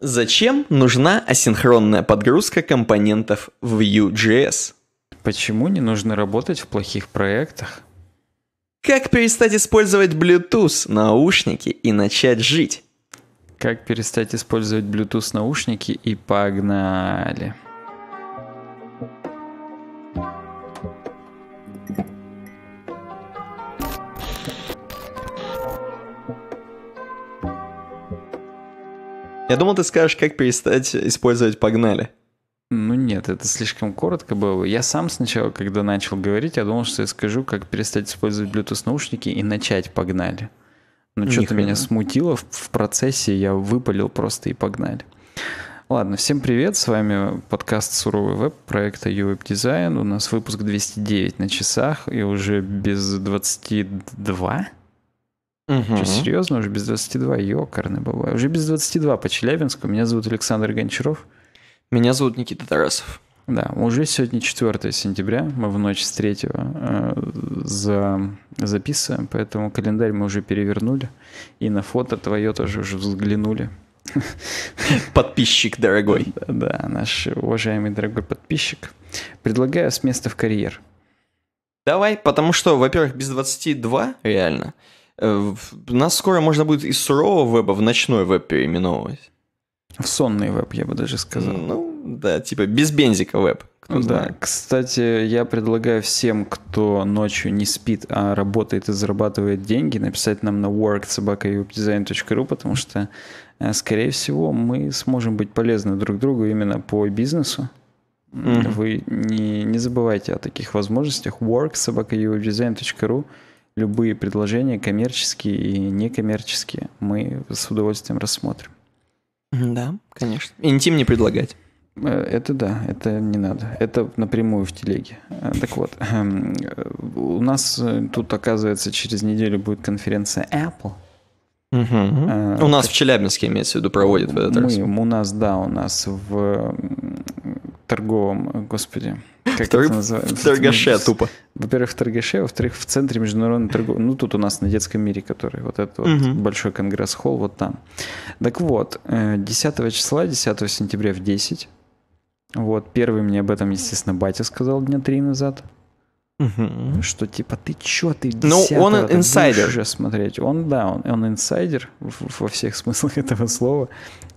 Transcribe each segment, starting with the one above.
Зачем нужна асинхронная подгрузка компонентов в Vue.js? Почему не нужно работать в плохих проектах? Как перестать использовать Bluetooth наушники и начать жить? Как перестать использовать Bluetooth наушники и погнали. Я думал, ты скажешь, как перестать использовать «погнали». Ну нет, это слишком коротко было. Я сам сначала, когда начал говорить, я думал, что я скажу, как перестать использовать Bluetooth наушники и начать «погнали». Но ну, что-то меня смутило в, процессе, я выпалил просто и «погнали». Ладно, всем привет, с вами подкаст «Суровый веб» проекта UWeb Design. У нас выпуск 209 на часах и уже без 22. Угу. Что, серьезно? Уже без 22? Ёкарный бабай. Уже без 22 по Челябинску. Меня зовут Александр Гончаров. Меня зовут Никита Тарасов. Да, уже сегодня 4 сентября, мы в ночь с 3 э, за, записываем, поэтому календарь мы уже перевернули, и на фото твое тоже уже взглянули. Подписчик дорогой. Да, да, наш уважаемый дорогой подписчик. Предлагаю с места в карьер. Давай, потому что, во-первых, без 22 реально – Э, нас скоро можно будет из сурового веба в ночной веб переименовывать. В сонный веб, я бы даже сказал. Ну, да, типа без бензика веб. Ну да, знает. кстати, я предлагаю всем, кто ночью не спит, а работает и зарабатывает деньги, написать нам на worksobaka.webdesign.ru, потому что, э, скорее всего, мы сможем быть полезны друг другу именно по бизнесу. Mm-hmm. Вы не, не забывайте о таких возможностях. worksobaka.webdesign.ru – любые предложения, коммерческие и некоммерческие, мы с удовольствием рассмотрим. Да, конечно. Интим не предлагать. Э, это да, это не надо. Это напрямую в телеге. Э, так вот, эм, э, у нас тут, оказывается, через неделю будет конференция Apple. Угу. А, у нас так... в Челябинске, имеется в виду, проводит в этот мы, раз. У нас, да, у нас в торговом, э, господи, как Втор... это называется? В торгаше тупо. Во-первых, в торгаше, во-вторых, в центре международной торговли. Ну, тут у нас на детском мире, который вот этот вот угу. большой конгресс-холл, вот там. Так вот, 10 э, числа, 10 сентября в 10, вот, первый мне об этом, естественно, батя сказал дня три назад – Угу. Что типа ты чё, ты Ну, он инсайдер. уже смотреть. Он, да, он, он инсайдер во всех смыслах этого слова.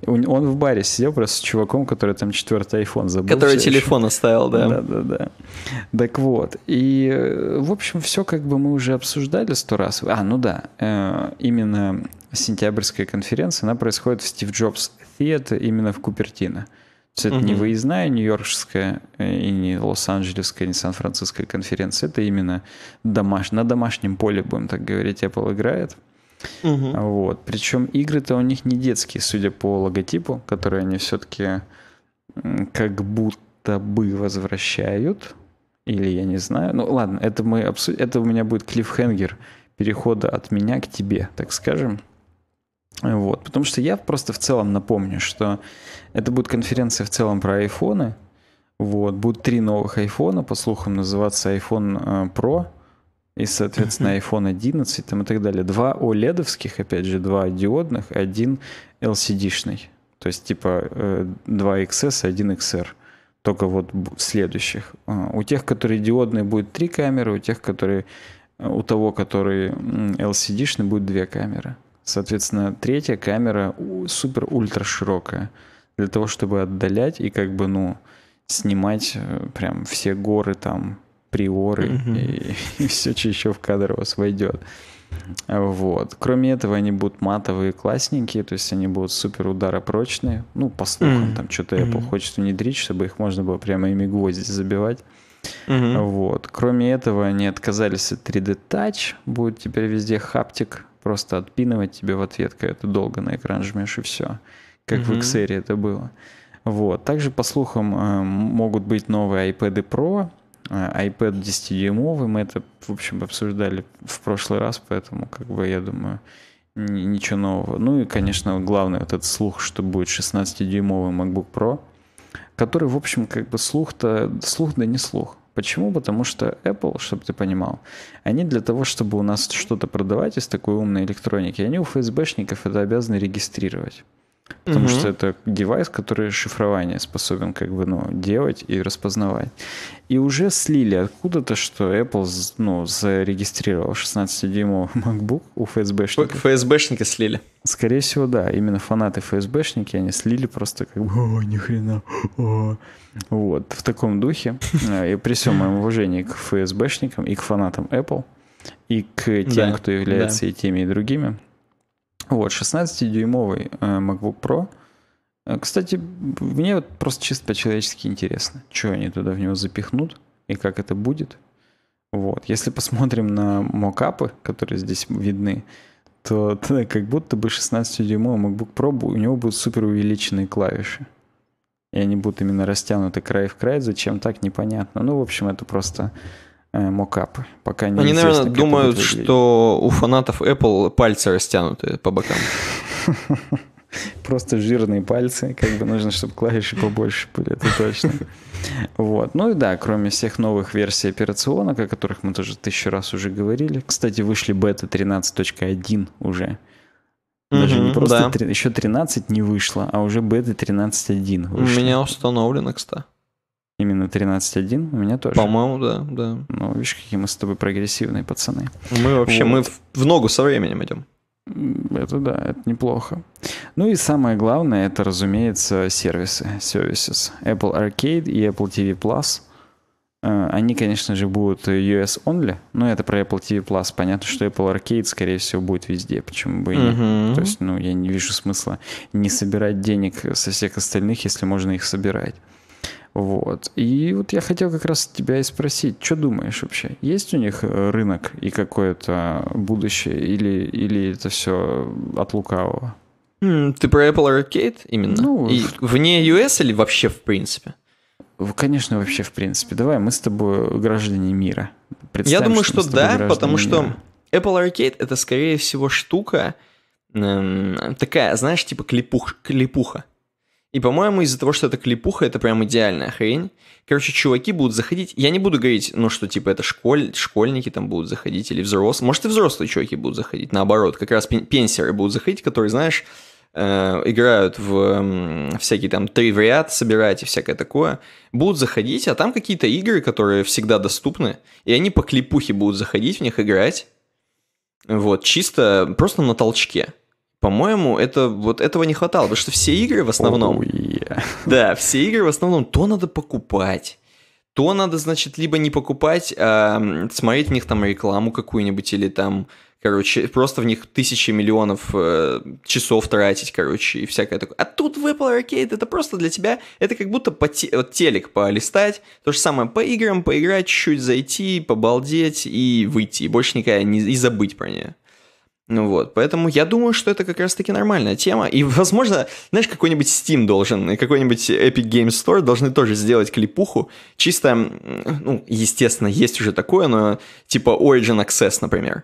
Он, он в баре сидел просто с чуваком, который там четвертый iPhone забыл. Который телефон еще. оставил, да. Да, да, да. Так вот. И, э, в общем, все как бы мы уже обсуждали сто раз. А, ну да. Э, именно сентябрьская конференция, она происходит в Стив Джобс Theater именно в Купертино. То есть это угу. не выездная нью-йоркская э, и не лос-анджелесская, не сан-франциская конференция. Это именно домаш... на домашнем поле, будем так говорить, Apple играет. Угу. Вот. Причем игры-то у них не детские, судя по логотипу, который они все-таки как будто бы возвращают. Или я не знаю. Ну ладно, это мы обсудим. Это у меня будет клиффхенгер перехода от меня к тебе, так скажем. Вот, потому что я просто в целом напомню, что это будет конференция в целом про айфоны. Вот, будут три новых айфона, по слухам, называться iPhone э, Pro и, соответственно, iPhone 11 там, и так далее. Два oled опять же, два диодных, один LCD-шный. То есть типа 2 XS, и 1 XR. Только вот следующих. А, у тех, которые диодные, будет три камеры, у тех, которые э, у того, который LCD-шный, будет две камеры. Соответственно, третья камера супер ультра широкая для того, чтобы отдалять и как бы ну снимать э, прям все горы там приоры mm-hmm. и, и все, что еще в кадр у вас войдет. Вот. Кроме этого, они будут матовые, классненькие, то есть они будут супер ударопрочные. Ну, по слухам, mm-hmm. там что-то Apple mm-hmm. хочет внедрить, чтобы их можно было прямо ими гвозди забивать. Mm-hmm. Вот. Кроме этого, они отказались от 3D Touch, будет теперь везде хаптик просто отпинывать тебе в ответ, когда ты долго на экран жмешь и все. Как mm-hmm. в XR это было. Вот. Также, по слухам, э, могут быть новые iPad Pro, э, iPad 10-дюймовый. Мы это, в общем, обсуждали в прошлый раз, поэтому, как бы, я думаю, ничего нового. Ну и, конечно, главный вот этот слух, что будет 16-дюймовый MacBook Pro, который, в общем, как бы слух-то, слух да не слух. Почему? Потому что Apple, чтобы ты понимал, они для того, чтобы у нас что-то продавать из такой умной электроники, они у ФСБшников это обязаны регистрировать. Потому угу. что это девайс, который шифрование способен как бы, ну, делать и распознавать. И уже слили откуда-то, что Apple, ну, зарегистрировал 16-дюймовый MacBook у ФСБшников. ФСБшники слили. Скорее всего, да. Именно фанаты ФСБшники, они слили просто как бы, о, ни хрена, о. Вот, в таком духе. Э, и при всем моем уважении к ФСБшникам и к фанатам Apple, и к тем, да, кто является да. и теми, и другими – вот, 16-дюймовый э, MacBook Pro. Э, кстати, мне вот просто чисто по-человечески интересно, что они туда в него запихнут и как это будет. Вот. Если посмотрим на мокапы, которые здесь видны, то, то как будто бы 16-дюймовый MacBook Pro, у него будут супер увеличенные клавиши. И они будут именно растянуты край в край. Зачем так, непонятно. Ну, в общем, это просто Э, мокап Пока не Они, наверное, думают, что у фанатов Apple пальцы растянуты по бокам. Просто жирные пальцы, как бы нужно, чтобы клавиши побольше были, это точно. Вот. Ну и да, кроме всех новых версий операционок, о которых мы тоже тысячу раз уже говорили. Кстати, вышли бета 13.1 уже. Даже не просто еще 13 не вышло, а уже бета 13.1 вышло. У меня установлено, кстати. Именно 13.1 у меня тоже. По-моему, да, да. Ну, видишь, какие мы с тобой прогрессивные пацаны. Мы вообще, вот. мы в, ногу со временем идем. Это да, это неплохо. Ну и самое главное, это, разумеется, сервисы, services. Apple Arcade и Apple TV Plus. Э, они, конечно же, будут US only, но это про Apple TV Plus. Понятно, что Apple Arcade, скорее всего, будет везде, почему бы и нет. Uh-huh. То есть, ну, я не вижу смысла не собирать денег со всех остальных, если можно их собирать. Вот. И вот я хотел как раз тебя и спросить, что думаешь вообще? Есть у них э, рынок и какое-то будущее? Или, или это все от лукавого? Ты про Apple Arcade именно? Ну, и вне US или вообще в принципе? Конечно, вообще в принципе. Давай, мы с тобой граждане мира. Представим, Я думаю, что, что да, потому мира. что Apple Arcade это скорее всего штука эм, такая, знаешь, типа клепух, клепуха. И, по-моему, из-за того, что это клипуха, это прям идеальная хрень. Короче, чуваки будут заходить. Я не буду говорить, ну, что типа это школь... школьники там будут заходить или взрослые. Может, и взрослые чуваки будут заходить. Наоборот, как раз пен... пенсеры будут заходить, которые, знаешь, э, играют в всякие там три в ряд, собирать и всякое такое, будут заходить, а там какие-то игры, которые всегда доступны, и они по клипухе будут заходить в них играть, вот, чисто просто на толчке. По-моему, это вот этого не хватало, потому что все игры в основном... Oh, yeah. Да, все игры в основном то надо покупать, то надо, значит, либо не покупать, а смотреть в них там рекламу какую-нибудь или там, короче, просто в них тысячи миллионов э, часов тратить, короче, и всякое такое. А тут в Apple Arcade это просто для тебя, это как будто по те, вот телек полистать, то же самое по играм, поиграть чуть-чуть, зайти, побалдеть и выйти, и больше никакая, не, и забыть про нее. Ну вот, поэтому я думаю, что это как раз-таки нормальная тема. И, возможно, знаешь, какой-нибудь Steam должен, и какой-нибудь Epic Games Store должны тоже сделать клипуху. Чисто, ну, естественно, есть уже такое, но типа Origin Access, например.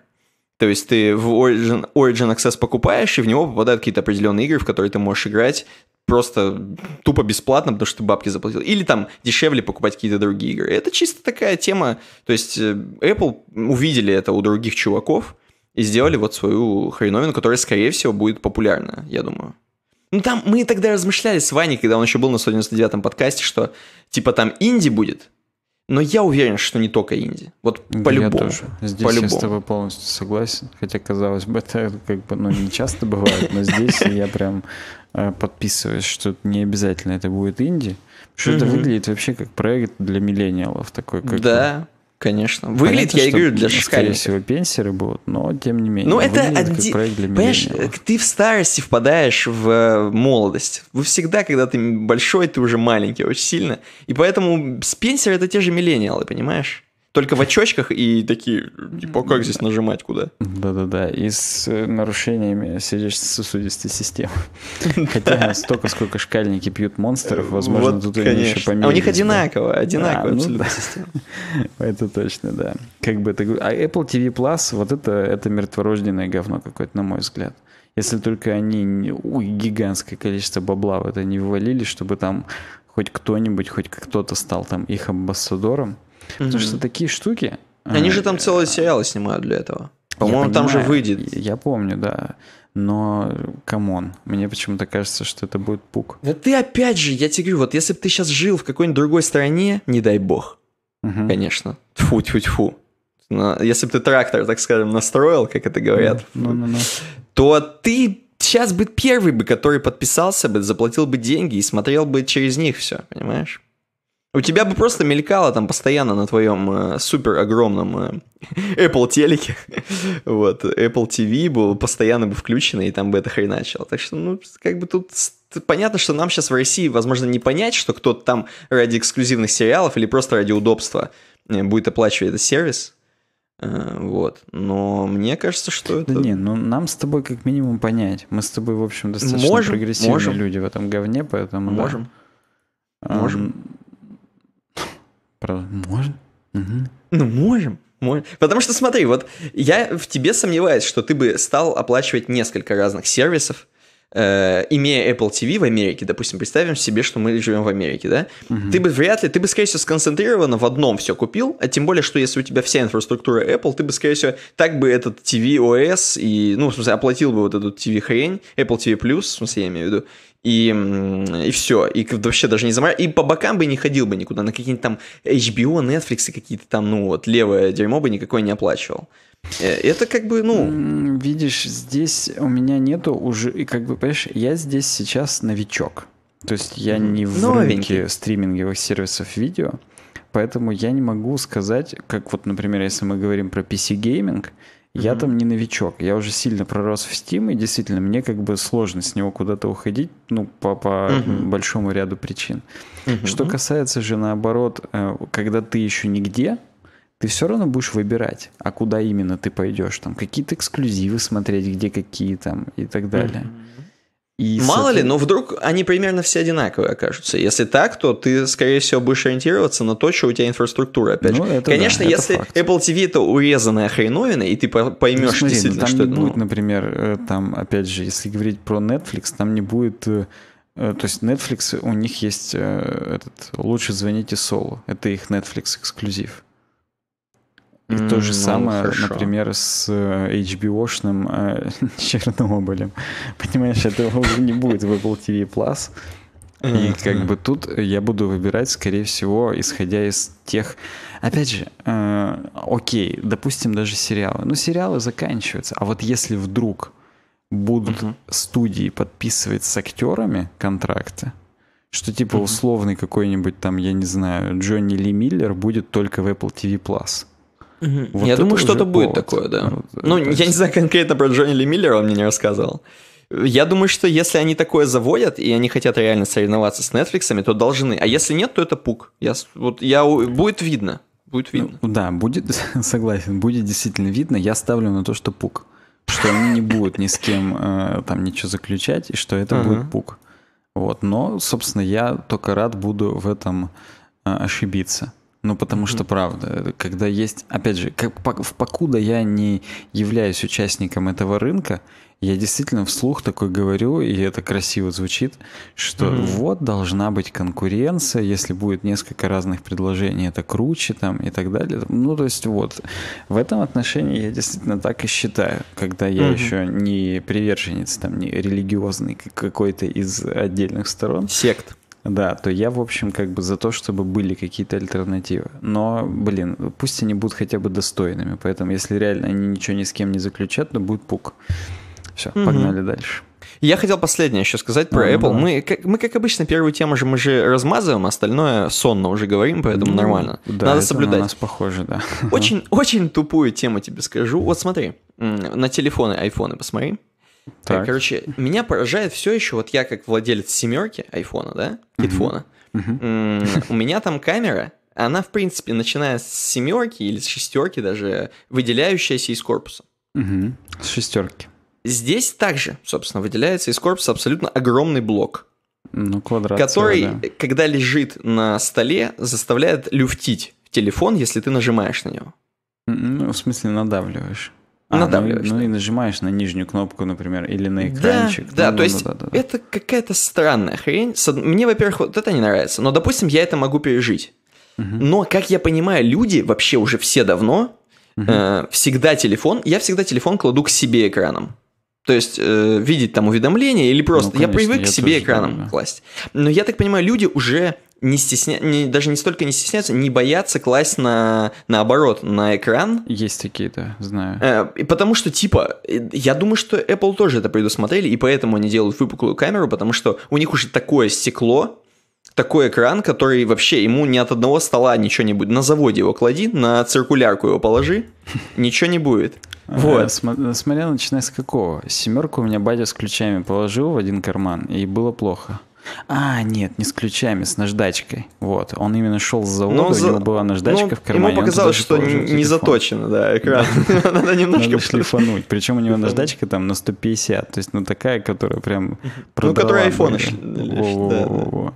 То есть ты в Origin, Origin Access покупаешь, и в него попадают какие-то определенные игры, в которые ты можешь играть просто тупо бесплатно, потому что ты бабки заплатил. Или там дешевле покупать какие-то другие игры. Это чисто такая тема. То есть э, Apple увидели это у других чуваков – и сделали вот свою хреновину, которая, скорее всего, будет популярна, я думаю. Ну там мы тогда размышляли с Ваней, когда он еще был на 199-м подкасте, что типа там инди будет, но я уверен, что не только инди. Вот по-любому. Я тоже. Здесь по -любому. я с тобой полностью согласен. Хотя, казалось бы, это как бы ну, не часто бывает, но здесь я прям э, подписываюсь, что не обязательно это будет инди. Что это выглядит вообще как проект для миллениалов такой. Как да. Конечно. Выглядит, Понятно, я и говорю, для шкальника. Скорее всего, пенсеры будут, но тем не менее. Ну, это один... проект для Понимаешь, э, ты в старости впадаешь в э, молодость. Вы всегда, когда ты большой, ты уже маленький очень сильно. И поэтому пенсеры — это те же миллениалы, понимаешь? только в очочках и такие, типа, как здесь нажимать, куда? Да-да-да, и с э, нарушениями сердечно-сосудистой системы. Хотя столько, сколько шкальники пьют монстров, возможно, тут они еще померились. А у них одинаково, а, одинаково ну абсолютно система. Это точно, да. Как бы это... А Apple TV Plus, вот это, это мертворожденное говно какое-то, на мой взгляд. Если только они ой, гигантское количество бабла в это не вывалили, чтобы там хоть кто-нибудь, хоть кто-то стал там их амбассадором, Потому что такие штуки... Они же э, там целые сериалы снимают для этого. По-моему, там же выйдет. Я помню, да. Но, камон, мне почему-то кажется, что это будет пук. Да ты опять же, я тебе говорю, вот если бы ты сейчас жил в какой-нибудь другой стране, не дай бог, угу. конечно. Тьфу, тьфу, тьфу. если бы ты трактор, так скажем, настроил, как это говорят, ну, ну, ну, ну. то ты сейчас бы первый бы, который подписался бы, заплатил бы деньги и смотрел бы через них все, понимаешь? У тебя бы просто мелькало там постоянно на твоем э, супер огромном э, Apple телеке. вот, Apple TV был постоянно бы включено, и там бы это хреначило. Так что, ну, как бы тут понятно, что нам сейчас в России, возможно, не понять, что кто-то там ради эксклюзивных сериалов или просто ради удобства э, будет оплачивать этот сервис. Э, вот. Но мне кажется, что это... Да не, ну нам с тобой как минимум понять. Мы с тобой, в общем, достаточно можем, прогрессивные можем. люди в этом говне, поэтому... Можем. Да. Можем. Можем? Угу. Ну, можем. Мой. Потому что смотри, вот я в тебе сомневаюсь, что ты бы стал оплачивать несколько разных сервисов, э, имея Apple TV в Америке, допустим, представим себе, что мы живем в Америке, да? Угу. Ты бы вряд ли, ты бы, скорее всего, сконцентрированно в одном все купил, а тем более, что если у тебя вся инфраструктура Apple, ты бы, скорее всего, так бы этот TV OS и, ну, в смысле, оплатил бы вот эту TV хрень, Apple TV+, в смысле, я имею в виду, и, и все, и вообще даже не заморачивался, и по бокам бы не ходил бы никуда, на какие-нибудь там HBO, Netflix и какие-то там, ну вот, левое дерьмо бы никакой не оплачивал. Э, это как бы, ну... Видишь, здесь у меня нету уже, и как бы, понимаешь, я здесь сейчас новичок. То есть я не в Новенький. рынке стриминговых сервисов видео, поэтому я не могу сказать, как вот, например, если мы говорим про PC-гейминг, я mm-hmm. там не новичок, я уже сильно пророс в Steam, и действительно, мне как бы сложно с него куда-то уходить, ну, по, по mm-hmm. большому ряду причин. Mm-hmm. Что касается же, наоборот, э, когда ты еще нигде, ты все равно будешь выбирать, а куда именно ты пойдешь, там, какие-то эксклюзивы смотреть, где какие там и так далее. Mm-hmm. И Мало этим... ли, но вдруг они примерно все одинаковые окажутся. Если так, то ты, скорее всего, будешь ориентироваться на то, что у тебя инфраструктура, опять ну, же. Это Конечно, да, это если факт. Apple TV это урезанная хреновина, и ты поймешь ну, смотри, действительно, там что не это. Ну. будет, ну... например, э, там, опять же, если говорить про Netflix, там не будет. Э, э, то есть Netflix, у них есть этот «Лучше звоните Солу». Это их Netflix эксклюзив. И то же ну, самое, хорошо. например, с HBO-шным э, э Чернобылем. Понимаешь, этого уже не будет в Apple TV Plus. И как бы тут я буду выбирать, скорее всего, исходя из тех... Опять же, э, окей, допустим, даже сериалы. Но ну, сериалы заканчиваются. А вот если вдруг будут студии подписывать с актерами контракты, что типа условный какой-нибудь там, я не знаю, Джонни Ли Миллер будет только в Apple TV+. Plus Угу. Вот я думаю, что-то будет такое, да. Вот, ну, есть... Ну, я не знаю конкретно про Джонни Ли Миллера, он мне не рассказывал. Я думаю, что если они такое заводят, и они хотят реально соревноваться с Netflix, то должны. А если нет, то это пук. Я, вот, я, будет видно. Будет видно. Ну, да, будет, согласен, будет действительно видно. Я ставлю на то, что пук. Что они не будут ни с кем э, там ничего заключать, и что это ага. будет пук. Вот. Но, собственно, я только рад буду в этом э, ошибиться. Ну, потому mm-hmm. что правда, когда есть, опять же, как, в покуда я не являюсь участником этого рынка, я действительно вслух такой говорю, и это красиво звучит, что mm-hmm. вот должна быть конкуренция, если будет несколько разных предложений, это круче там и так далее. Ну, то есть вот, в этом отношении я действительно так и считаю, когда я mm-hmm. еще не приверженец там, не религиозный какой-то из отдельных сторон. Сект. Да, то я, в общем, как бы за то, чтобы были какие-то альтернативы. Но, блин, пусть они будут хотя бы достойными. Поэтому, если реально они ничего ни с кем не заключат, то будет пук. Все, угу. погнали дальше. Я хотел последнее еще сказать про ну, Apple. Да. Мы, как, мы, как обычно, первую тему же мы же размазываем, а остальное сонно уже говорим, поэтому ну, нормально. Да, Надо это соблюдать. На нас похоже, да. Очень, очень тупую тему тебе скажу. Вот смотри, на телефоны, айфоны посмотри. Э, так. Короче, меня поражает все еще, вот я как владелец семерки айфона, да, китфона, у меня там камера, она, в принципе, начиная с семерки или с шестерки даже, выделяющаяся из корпуса. С шестерки. Здесь также, собственно, выделяется из корпуса абсолютно огромный блок. Ну, квадрат. Который, да. когда лежит на столе, заставляет люфтить телефон, если ты нажимаешь на него. Ну, в смысле, надавливаешь. А, ну, надавливаешь. Ну, ну и нажимаешь на нижнюю кнопку, например, или на экранчик. Да, ну, да то есть ну, да, да, да. это какая-то странная хрень. Мне, во-первых, вот это не нравится. Но, допустим, я это могу пережить. Угу. Но, как я понимаю, люди вообще уже все давно угу. э, всегда телефон... Я всегда телефон кладу к себе экраном. То есть э, видеть там уведомления или просто... Ну, конечно, я привык я к себе экраном да, класть. Но я так понимаю, люди уже не стесня... не, даже не столько не стесняются, не бояться класть на, наоборот, на экран. Есть такие, да, знаю. Э, потому что, типа, э, я думаю, что Apple тоже это предусмотрели, и поэтому они делают выпуклую камеру, потому что у них уже такое стекло, такой экран, который вообще ему ни от одного стола ничего не будет. На заводе его клади, на циркулярку его положи, ничего не будет. Э, вот. Э, Смотря начиная с какого. Семерку у меня батя с ключами положил в один карман, и было плохо. А, нет, не с ключами, с наждачкой. Вот, он именно шел с завода, Но ну, у за... него была наждачка ну, в кармане. Ему показалось, что не заточено, да, экран. Надо немножко... шлифануть. Причем у него наждачка там на 150, то есть, ну, такая, которая прям Ну, которая iPhone. во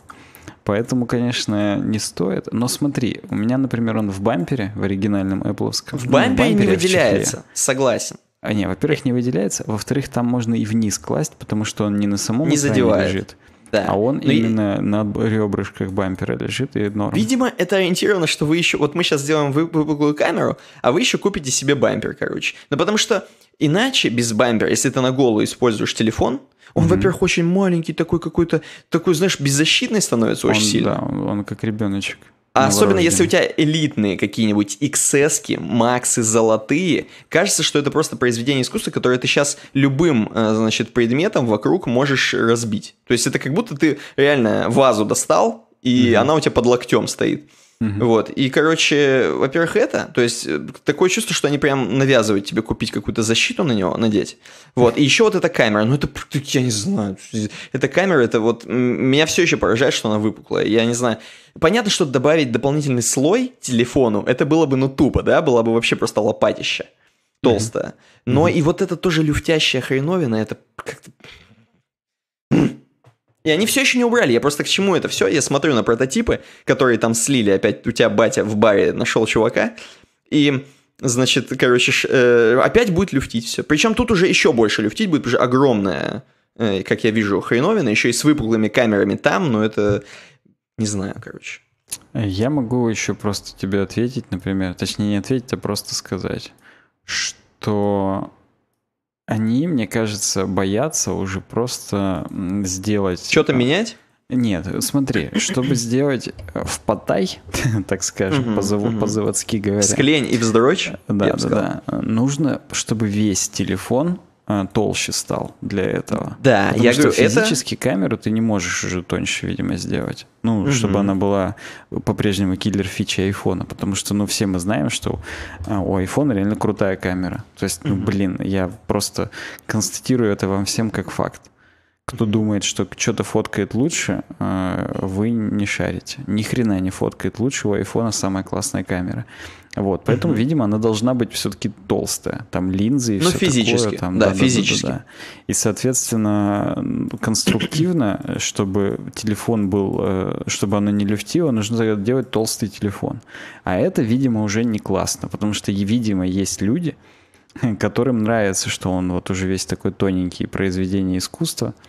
Поэтому, конечно, не стоит. Но смотри, у меня, например, он в бампере, в оригинальном Apple. В ну, бампере не выделяется, согласен. А не, во-первых, не выделяется, во-вторых, там можно и вниз класть, потому что он не на самом не задевает. лежит. Да. А он Но ну именно и... на ребрышках бампера лежит и норм. Видимо, это ориентировано, что вы еще... Вот мы сейчас сделаем выпуклую камеру, а вы еще купите себе бампер, короче. Ну, потому что иначе без бампера, если ты на голову используешь телефон, он, mm во-первых, очень маленький, такой какой-то, такой, знаешь, беззащитный становится он, очень сильно. Да, он, он как ребеночек. А особенно если у тебя элитные какие-нибудь XS, максы золотые, кажется, что это просто произведение искусства, которое ты сейчас любым, э, значит, предметом вокруг можешь разбить. То есть это как будто ты реально вазу достал, и mm она у тебя под локтем стоит. Угу. Вот. И, короче, во-первых, это, то есть э, такое чувство, что они прям навязывают тебе купить какую-то защиту на него, надеть. Вот. И еще вот эта камера, ну это, я не знаю, эта камера, это вот, меня все еще поражает, что она выпуклая, я не знаю. Понятно, что добавить дополнительный слой телефону, это было бы, ну, тупо, да, была бы вообще просто лопатища толстая. Mm-hmm. Но mm-hmm. и вот это тоже люфтящая хреновина, это как-то... И они все еще не убрали. Я просто к чему это все? Я смотрю на прототипы, которые там слили. Опять у тебя батя в баре нашел чувака. И, значит, короче, ш, э, опять будет люфтить все. Причем тут уже еще больше люфтить будет, уже огромная, э, как я вижу, хреновина. Еще и с выпуклыми камерами там, но это... Не знаю, короче. Я могу еще просто тебе ответить, например, точнее не ответить, а просто сказать, что они, мне кажется, боятся уже просто сделать... Что-то менять? Нет, смотри, чтобы сделать э, в потай, так скажем, угу, по-заводски говоря. Склень и вздорочь? Да, да, да. Нужно, чтобы весь телефон Э, толще стал для этого. Да, Потому я что говорю, физически это... камеру ты не можешь уже тоньше, видимо, сделать. Ну, угу. чтобы она была по-прежнему киллер фичи айфона. Потому что, ну, все мы знаем, что э, у айфона реально крутая камера. То есть, ну, угу. блин, я просто констатирую это вам всем как факт кто думает, что что-то фоткает лучше, э, вы не шарите. Ни хрена не фоткает лучше, у айфона самая классная камера. Вот, поэтому, mm-hmm. видимо, она должна быть все-таки толстая, там линзы и ну, все физически, такое. Там, да, да, физически. Да, да, да. И, соответственно, конструктивно, чтобы телефон был, э, чтобы оно не люфтило, нужно делать толстый телефон. А это, видимо, уже не классно, потому что, видимо, есть люди, которым нравится, что он вот уже весь такой тоненький произведение искусства –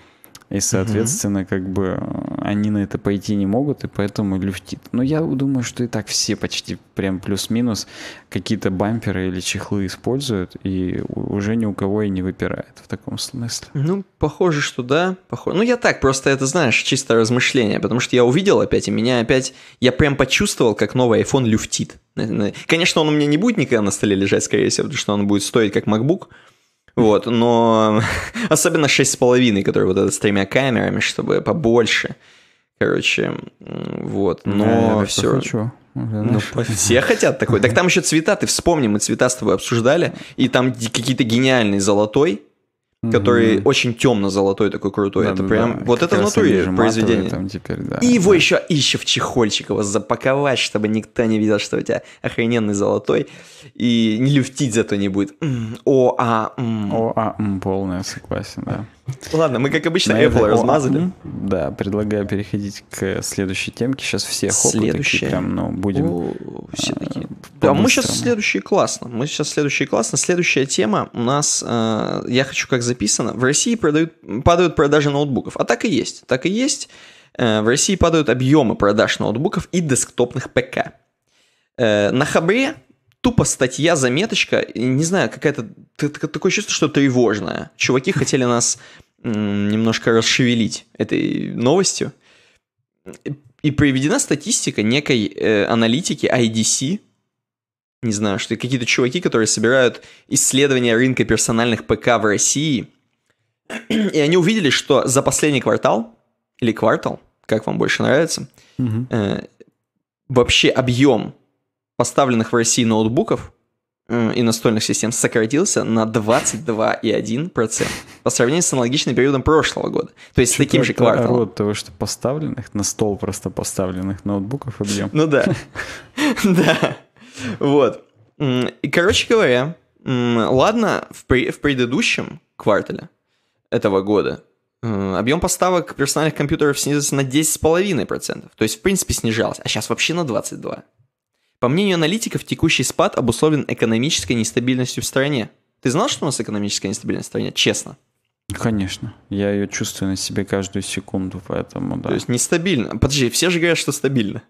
и, соответственно, угу. как бы э, они на это пойти не могут, и поэтому люфтит. Но я думаю, что и так все почти прям плюс-минус какие-то бамперы или чехлы используют, и уже ни у кого и не выпирает в таком смысле. Ну, похоже, что да. Похоже. Ну, я так, просто это, знаешь, чисто размышление, потому что я увидел опять, и меня опять... Я прям почувствовал, как новый iPhone люфтит. Конечно, он у меня не будет никогда на столе лежать, скорее всего, потому что он будет стоить как MacBook, вот, но особенно 6,5, который вот этот с тремя камерами, чтобы побольше. Короче, вот, но я все. Хочу. Ну, все хотят такой. Так там еще цвета, ты вспомни, мы цвета с тобой обсуждали, и там какие-то гениальные золотой, который очень темно-золотой такой крутой. Да, это да, прям да. вот как это в натуре произведение. Там теперь, да, и да. его еще еще в чехольчик его запаковать, чтобы никто не видел, что у тебя охрененный золотой и не люфтить зато не будет. о а м. О а м полная согласен, да. Ну ладно, мы, как обычно, Apple размазали. Да, предлагаю переходить к следующей темке. Сейчас все хопы Следующая. такие прям, ну, будем... О, а, все А мы сейчас следующие классно. Мы сейчас следующие классно. Следующая тема у нас, э, я хочу, как записано, в России продают, падают продажи ноутбуков. А так и есть, так и есть. Э, в России падают объемы продаж ноутбуков и десктопных ПК. Э, на Хабре тупо статья, заметочка, не знаю, какая-то такое чувство, что тревожная. Чуваки хотели нас немножко расшевелить этой новостью. И приведена статистика некой э, аналитики IDC, не знаю, что какие-то чуваки, которые собирают исследования рынка персональных ПК в России, и они увидели, что за последний квартал, или квартал, как вам больше нравится, угу. э, вообще объем поставленных в России ноутбуков э, и настольных систем сократился на 22,1% по сравнению с аналогичным периодом прошлого года. То есть с таким же кварталом. Род того, что поставленных, на стол просто поставленных ноутбуков объем. Ну да. Да. Вот. И, короче говоря, ладно, в, при, в предыдущем квартале этого года э, объем поставок персональных компьютеров снизился на 10,5%. То есть, в принципе, снижался. А сейчас вообще на 22%. По мнению аналитиков, текущий спад обусловлен экономической нестабильностью в стране. Ты знал, что у нас экономическая нестабильность в стране? Честно. Конечно. Я ее чувствую на себе каждую секунду, поэтому да. То есть нестабильно. Подожди, все же говорят, что стабильно.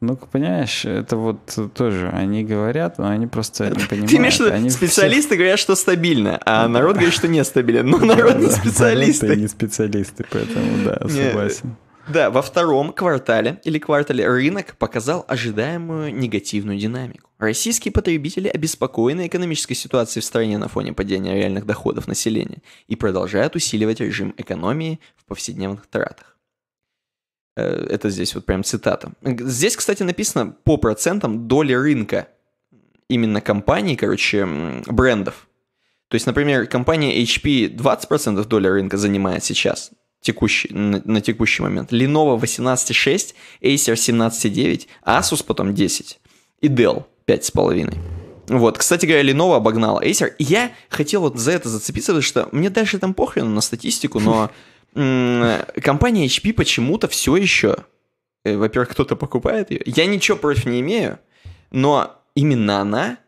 Ну, понимаешь, это вот тоже, они говорят, но они просто не понимают. Ты имеешь в виду, специалисты все... говорят, что стабильно, а ну народ говорит, что нестабильно. Но народ не специалисты. не специалисты, поэтому да, согласен. Да, во втором квартале или квартале рынок показал ожидаемую негативную динамику. Российские потребители обеспокоены экономической ситуацией в стране на фоне падения реальных доходов населения и продолжают усиливать режим экономии в повседневных тратах. Э, это здесь вот прям цитата. Здесь, кстати, написано по процентам доли рынка именно компаний, короче, брендов. То есть, например, компания HP 20% доля рынка занимает сейчас, текущий, на, на текущий момент. Lenovo 18.6, Acer 17.9, Asus потом 10 и Dell 5,5. Вот, кстати говоря, Lenovo обогнала Acer. И я хотел вот за это зацепиться, потому что мне дальше там похрен на статистику, но компания HP почему-то все еще, э, во-первых, кто-то покупает ее. Я ничего против не имею, но именно она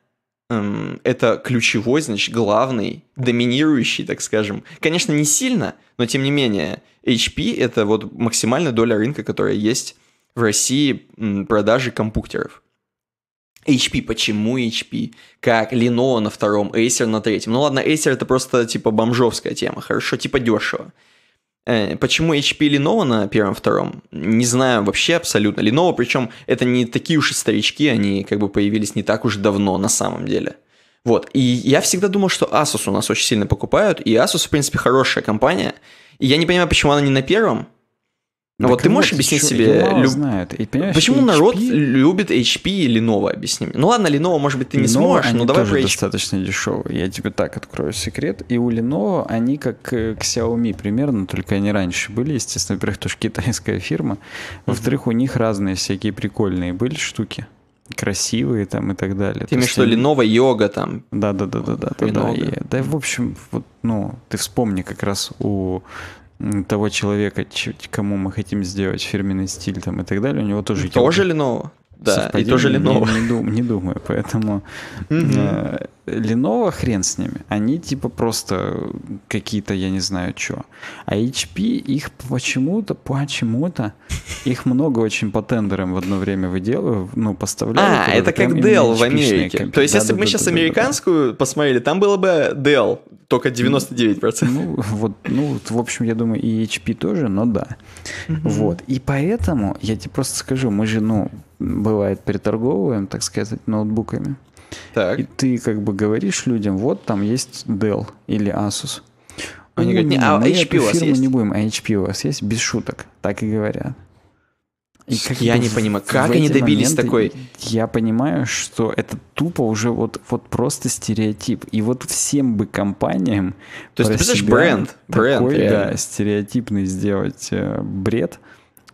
Эм, это ключевой, значит, главный, доминирующий, так скажем. Конечно, не сильно, но тем не менее, HP — это вот максимальная доля рынка, которая есть в России продажи компьютеров. HP, почему HP? Как Lenovo на втором, Acer на третьем. Ну ладно, Acer это просто типа бомжовская тема, хорошо, типа дешево. Э, почему HP и Lenovo на первом-втором? Не знаю вообще абсолютно. Lenovo, причем это не такие уж и старички, они как бы появились не так уж давно на самом деле. Вот, и я всегда думал, что Asus у нас очень сильно покупают, и Asus, в принципе, хорошая компания. И я не понимаю, почему она не на первом, ну вот ты можешь объяснить себе, люб... знает. И, почему HP... народ любит HP и Lenovo, объясни мне. Ну ладно, Lenovo, может быть, ты Lenovo, не сможешь, но давай тоже про HP. достаточно дешевые, я тебе так открою секрет. И у Lenovo они как э, к Xiaomi примерно, только они раньше были, естественно, во-первых, тоже китайская фирма, во-вторых, у них разные всякие прикольные были штуки красивые там и так далее. Ты имеешь в виду Lenovo йога там? Да, да, да, да, да, да, да, да, да, в общем, вот, ну, ты вспомни как раз у того человека, кому мы хотим сделать фирменный стиль там и так далее, у него тоже... Тоже ли Да, и тоже Lenovo. Не, не, дум, не думаю, поэтому mm-hmm. э, Lenovo хрен с ними. Они типа просто какие-то, я не знаю, что. А HP, их почему-то, почему-то, их много очень по тендерам в одно время выделывают, ну, поставляют. А, это как Dell в Америке. Компьютер. То есть, да, если бы да, мы да, сейчас американскую посмотрели, там было бы Dell, только 99%. Ну, вот, ну, в общем, я думаю, и HP тоже, но да. mm Вот. И поэтому, я тебе просто скажу, мы же, ну, бывает, приторговываем, так сказать, ноутбуками. Так. И ты как бы говоришь людям, вот там есть Dell или Asus. Они ну, говорят, не, а HP у вас есть? не будем, а HP у вас есть? Без шуток, так и говорят. И как я не понимаю, как они добились такой... Я понимаю, что это тупо уже вот, вот просто стереотип. И вот всем бы компаниям... То есть ты представляешь бренд? Такой, бренд, да, стереотипный сделать э, бред,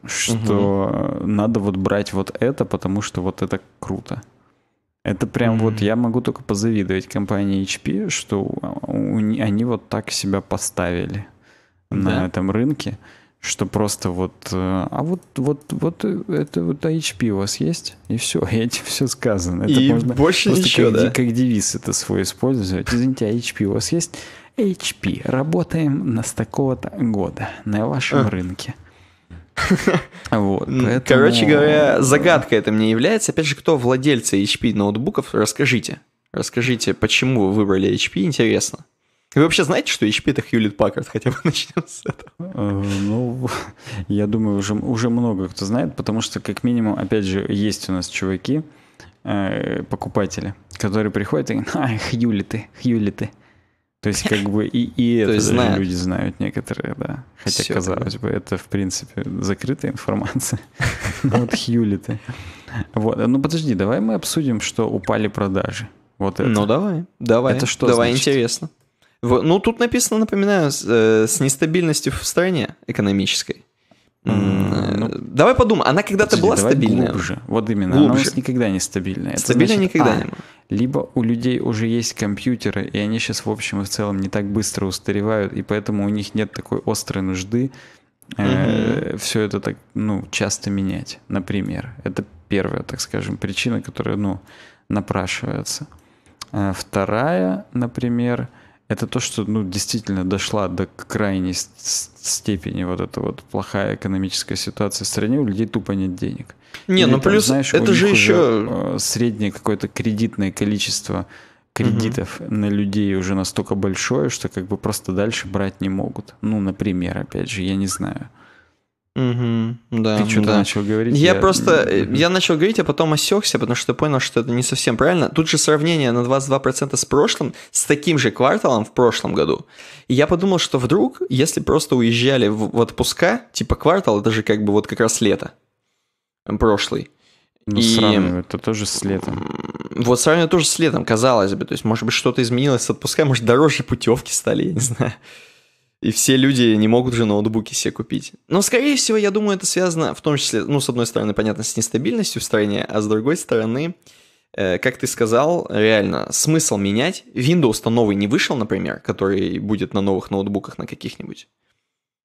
что угу. надо вот брать вот это, потому что вот это круто. Это прям mm-hmm. вот я могу только позавидовать компании HP, что у, у, они вот так себя поставили да? на этом рынке что просто вот, э, а вот, вот, вот это вот HP у вас есть, и все, и этим все сказано. Это и можно больше ничего, как, да? как девиз это свой использовать. Извините, а HP у вас есть? HP. Работаем на с такого-то года на вашем а. рынке. Вот, поэтому... Короче говоря, загадка это мне является. Опять же, кто владельцы HP ноутбуков, расскажите. Расскажите, почему вы выбрали HP, интересно. Вы вообще знаете, что HP это Хьюлит Паккард? Хотя бы начнем с этого. Э, ну, я думаю, уже, уже много кто знает, потому что, как минимум, опять же, есть у нас чуваки, э, покупатели, которые приходят и а, Хьюлиты, Хьюлиты. То есть, как бы и, и это знают. люди знают некоторые, да. Хотя, Все казалось такое. бы, это, в принципе, закрытая информация. Вот Хьюлиты. Вот. Ну, подожди, давай мы обсудим, что упали продажи. Вот ну, это. Ну, давай. Давай. Это что Давай, интересно. Ну, тут написано, напоминаю, с, э, с нестабильностью в стране экономической. Ну, э, ну, давай подумаем, она когда-то была стабильная? Глубже. Вот именно, глубже. она у нас никогда не стабильная. Стабильная никогда а, не была. Либо у людей уже есть компьютеры, и они сейчас в общем и в целом не так быстро устаревают, и поэтому у них нет такой острой нужды э, mm все это так, ну, часто менять, например. Это первая, так скажем, причина, которая, ну, напрашивается. Э, вторая, например, э, это то, что ну, действительно дошла до крайней степени вот эта вот плохая экономическая ситуация в стране, у людей тупо нет денег. Не, Или ну там, плюс знаешь, это же еще э, среднее какое-то кредитное количество кредитов угу. на людей уже настолько большое, что как бы просто дальше брать не могут. Ну, например, опять же, я не знаю. Угу, да. Ты что-то да. начал говорить. Я, я просто, э, я начал говорить, а потом осекся, потому что понял, что это не совсем правильно. Тут же сравнение на 22% с прошлым, с таким же кварталом в прошлом году. И я подумал, что вдруг, если просто уезжали в, в отпуска, типа квартал, это же как бы вот как раз лето прошлый. Ну, и... сравнивают, это тоже с летом. Вот сравнивают тоже с летом, казалось бы. То есть, может быть, что-то изменилось с отпуска, может, дороже путевки стали, я не знаю и все люди не могут же ноутбуки себе купить. Но, скорее всего, я думаю, это связано в том числе, ну, с одной стороны, понятно, с нестабильностью в стране, а с другой стороны, э, как ты сказал, реально, смысл менять. Windows-то новый не вышел, например, который будет на новых ноутбуках на каких-нибудь.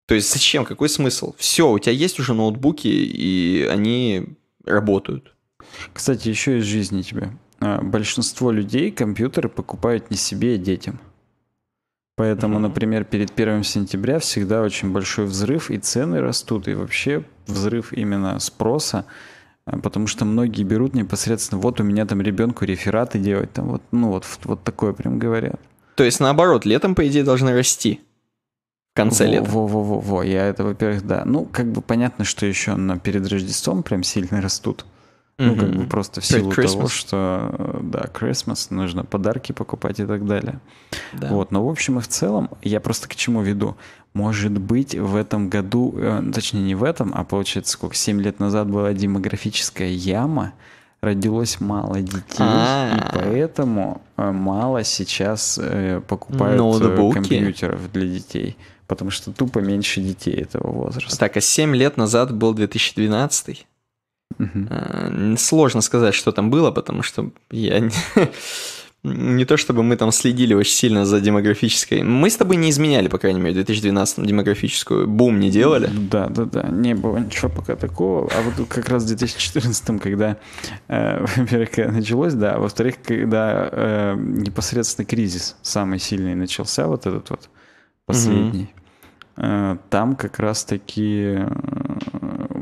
То есть зачем? Какой смысл? Все, у тебя есть уже ноутбуки, и они работают. Кстати, еще из жизни тебе. А, большинство людей компьютеры покупают не себе, а детям. Поэтому, угу. например, перед первым сентября всегда очень большой взрыв, и цены растут, и вообще взрыв именно спроса, э, потому что многие берут непосредственно, вот у меня там ребенку рефераты делать, там вот, ну вот, вот такое прям говорят. То есть наоборот, летом, по идее, должны расти в конце во, лета. Во-во-во, я это, во-первых, да. Ну, как бы понятно, что еще на перед Рождеством прям сильно растут. Ну, как бы просто в силу того, что, э, да, Christmas, нужно подарки покупать и так далее. Да. Вот, но в общем и в целом, я просто к чему веду? Может быть, в этом году, э, точнее не в этом, а получается, сколько, 7 лет назад была демографическая яма, родилось мало детей, А-а-а. и поэтому э, мало сейчас покупают компьютеров для детей. Потому что тупо меньше детей этого возраста. Так, а 7 лет назад был 2012 Угу. Сложно сказать, что там было, потому что я не, не то чтобы мы там следили очень сильно за демографической. Мы с тобой не изменяли, по крайней мере, в 2012 демографическую бум не делали. Да, да, да. Не было ничего пока такого. А вот как раз в 2014, когда, э, во-первых, началось, да, а во-вторых, когда э, непосредственно кризис самый сильный начался, вот этот вот последний. Э, там как раз-таки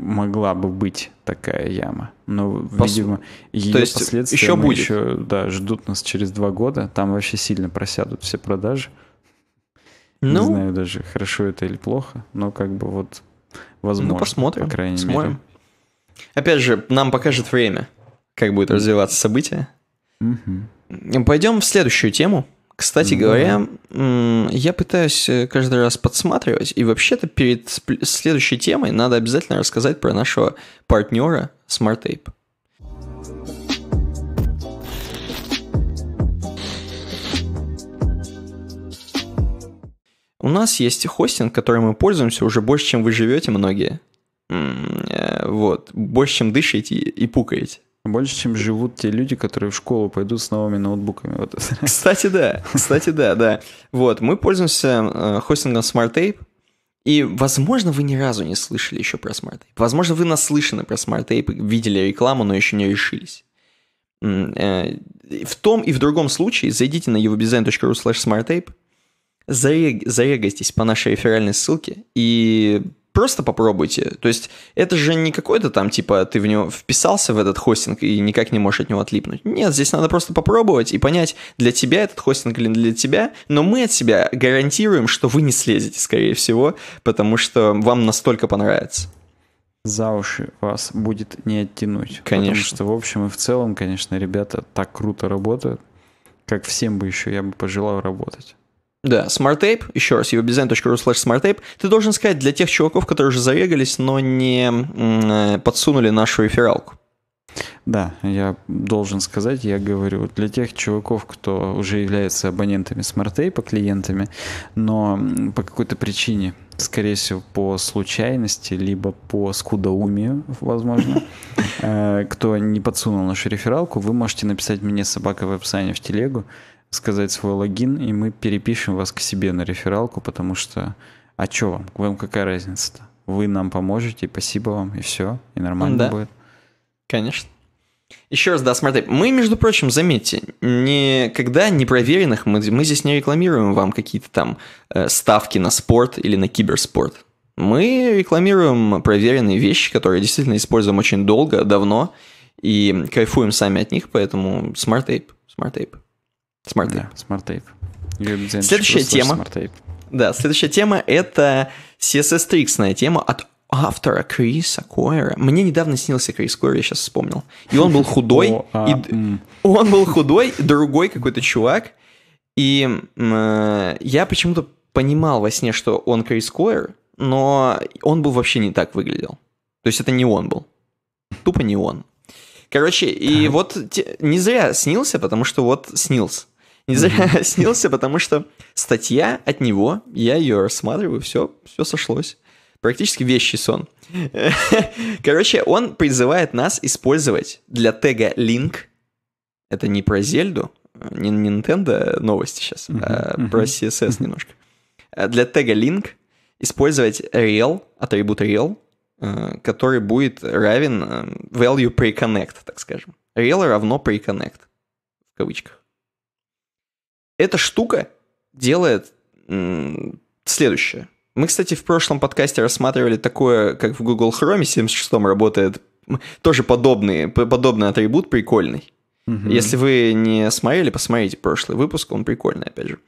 могла бы быть такая яма. Но, Пос... видимо, ее То есть последствия еще, будет. еще да, ждут нас через два года. Там вообще сильно просядут все продажи. Ну... Не знаю даже, хорошо это или плохо, но как бы вот ну, возможно. Ну, посмотрим. По крайней Смотрим. мере. Опять же, нам покажет время, как будет развиваться событие. Угу. Пойдем в следующую тему. Кстати да. говоря, я пытаюсь э, каждый раз подсматривать, и вообще-то перед следующей темой надо обязательно рассказать про нашего партнера Smartape. У нас есть хостинг, которым мы пользуемся уже больше, чем вы живете многие. Э, вот, больше, чем дышите и пукаете. Больше, чем живут те люди, которые в школу пойдут с новыми ноутбуками. Вот. Кстати, да. Кстати, да, да. Вот, мы пользуемся э, хостингом SmartTape. И, возможно, вы ни разу не слышали еще про SmartTape. Возможно, вы наслышаны про SmartTape, видели рекламу, но еще не решились. Э, в том и в другом случае зайдите на eurodesign.ru slash smarttape, зарегайтесь по нашей реферальной ссылке и просто попробуйте. То есть это же не какой-то там, типа, ты в него вписался в этот хостинг и никак не можешь от него отлипнуть. Нет, здесь надо просто попробовать и понять, для тебя этот хостинг или для тебя. Но мы от себя гарантируем, что вы не слезете, скорее всего, потому что вам настолько понравится за уши вас будет не оттянуть. Конечно. Потому что, в общем и в целом, конечно, ребята так круто работают, как всем бы еще я бы пожелал работать. Да, Smart Tape, еще раз, его design.ru slash smarttape, ты должен сказать для тех чуваков, которые уже зарегались, но не подсунули нашу рефералку. Да, я должен сказать, я говорю, для тех чуваков, кто уже является абонентами Smart SmartTape, клиентами, но по какой-то причине, скорее всего, по случайности, либо по скудоумию, возможно, э, кто не подсунул нашу рефералку, вы можете написать мне собака в описании в телегу, сказать свой логин, и мы перепишем вас к себе на рефералку, потому что... А что вам? Вам какая разница-то? Вы нам поможете, и спасибо вам, и все, и нормально да. будет. Конечно. Еще раз, да, смотри, мы, между прочим, заметьте, никогда не проверенных мы, мы здесь не рекламируем вам какие-то там э, ставки на спорт или на киберспорт. Мы рекламируем проверенные вещи, которые действительно используем очень долго, давно, и кайфуем сами от них, поэтому Smart Ape, Smart Ape. Smart Tape. Да, smart Tape. Следующая тема. Smart tape. Да, следующая тема — это CSS Tricks тема от автора Криса Койера. Мне недавно снился Крис Койер, я сейчас вспомнил. И он был худой. А, и Он был худой, другой какой-то чувак. И э, я почему-то понимал во сне, что он Крис Койер, но он был вообще не так выглядел. То есть это не он был. Тупо не он. Короче, и а. вот не зря снился, потому что вот снился. Не зря снился, потому что статья от него, я ее рассматриваю, все, все сошлось. Практически вещий сон. Короче, он призывает нас использовать для тега Link, это не про Зельду, не Nintendo а новости сейчас, uh-huh, а uh-huh. про CSS немножко. Э, для тега Link использовать real, атрибут real, Э, который будет равен э, value pre-connect, так скажем. Real равно pre-connect, в кавычках. Эта штука делает следующее. Мы, кстати, в прошлом подкасте рассматривали такое, как в Google Chrome 76-м работает, тоже подобный, подобный атрибут прикольный. Угу. Если вы не смотрели, посмотрите прошлый выпуск, он прикольный, опять же. Угу.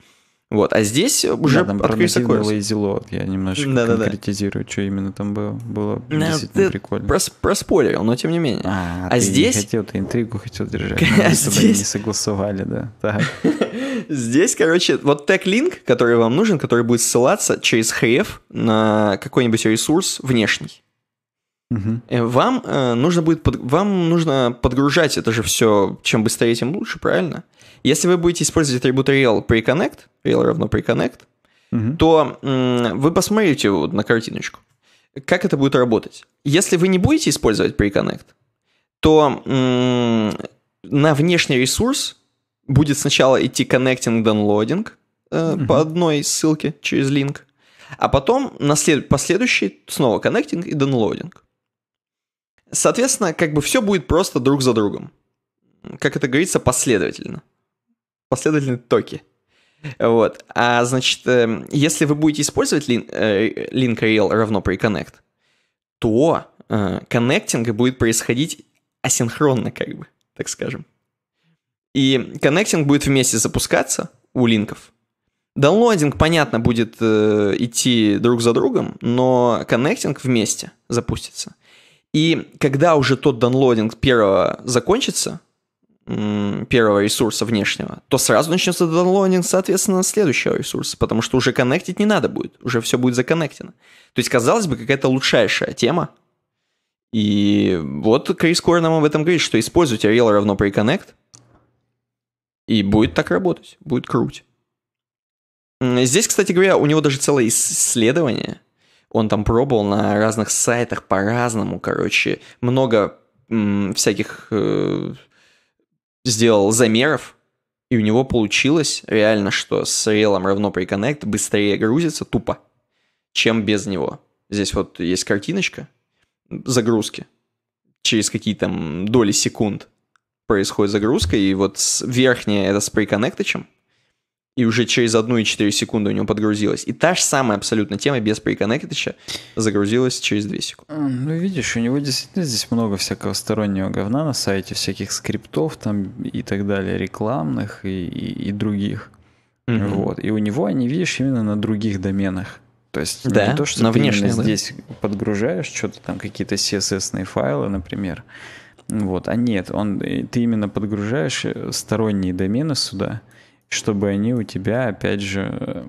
Вот, а здесь уже да, там открыть такое... Лейзило, я немножечко да, конкретизирую, да, что именно там было, было ну, действительно ты прикольно. Прос, проспорил, но тем не менее. А, а ты здесь... Не хотел, ты интригу хотел держать, но а мы не согласовали, да. Так. Здесь, короче, вот тег-линк, который вам нужен, который будет ссылаться через href на какой-нибудь ресурс внешний. Угу. Вам, э, нужно будет под... вам нужно подгружать это же все, чем быстрее, тем лучше, правильно? Если вы будете использовать атрибут real preconnect, connect, real равно preconnect, угу. то вы посмотрите вот на картиночку, как это будет работать. Если вы не будете использовать preconnect, то на внешний ресурс будет сначала идти connecting downloading угу. по одной ссылке через link, а потом на след... последующий снова connecting и downloading. Соответственно, как бы все будет просто друг за другом. Как это говорится, последовательно последовательные токи. Вот. А значит, эм, если вы будете использовать link, rel э, равно preconnect, то э, коннектинг будет происходить асинхронно, как бы, так скажем. И коннектинг будет вместе запускаться у линков. Даунлодинг, понятно, будет э, идти друг за другом, но коннектинг вместе запустится. И когда уже тот даунлодинг первого закончится, первого ресурса внешнего, то сразу начнется даунлоадинг, соответственно, следующего ресурса, потому что уже коннектить не надо будет, уже все будет законнектено. То есть, казалось бы, какая-то лучшая тема. И вот Крис Кор нам об этом говорит, что используйте rel равно preconnect, и будет так работать, будет круть. Здесь, кстати говоря, у него даже целое исследование. Он там пробовал на разных сайтах по-разному, короче, много всяких э, сделал замеров, и у него получилось реально, что с релом равно Preconnect быстрее грузится тупо, чем без него. Здесь вот есть картиночка загрузки. Через какие там доли секунд происходит загрузка, и вот верхняя это с приконнекточем, и уже через 1,4 секунды у него подгрузилось. И та же самая абсолютно тема без приконнектича загрузилась через 2 секунды. Ну, видишь, у него действительно здесь много всякого стороннего говна на сайте, всяких скриптов там и так далее, рекламных и, и, и других. Угу. Вот. И у него они, видишь, именно на других доменах. То есть ну, да, не то, что на ты внешне, да. здесь подгружаешь что-то там, какие-то CSS-ные файлы, например. Вот. А нет, он, э, ты именно подгружаешь э, сторонние домены сюда, чтобы они у тебя, опять же,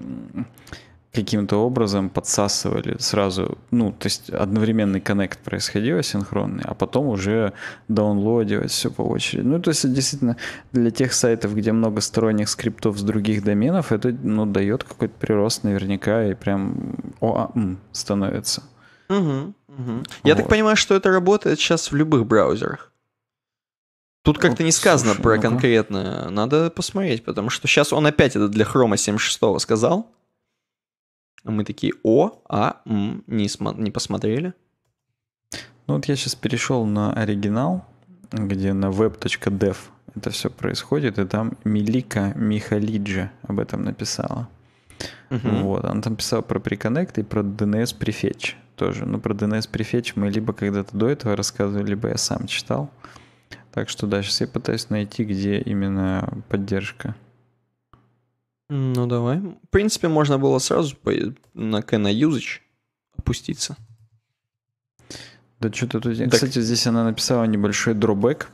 каким-то образом подсасывали сразу, ну, то есть одновременный коннект происходил синхронный, а потом уже даунлодилось все по очереди. Ну, то есть действительно для тех сайтов, где много сторонних скриптов с других доменов, это, ну, дает какой-то прирост наверняка и прям ОАМ становится. Угу, угу. Я так понимаю, что это работает сейчас в любых браузерах. Тут как-то не сказано Слушай, про ну конкретно. Надо посмотреть, потому что сейчас он опять это для хрома 76 сказал. А мы такие, о, а, м, не, смо- не посмотрели. Ну вот я сейчас перешел на оригинал, где на web.dev это все происходит, и там Милика Михалиджи об этом написала. Угу. Вот, она там писала про Preconnect и про DNS Prefetch тоже. Ну, про DNS Prefetch мы либо когда-то до этого рассказывали, либо я сам читал. Так что да, сейчас я пытаюсь найти, где именно поддержка. Ну давай. В принципе, можно было сразу на Can юзач опуститься. Да что-то тут... Так. Кстати, здесь она написала небольшой дробэк.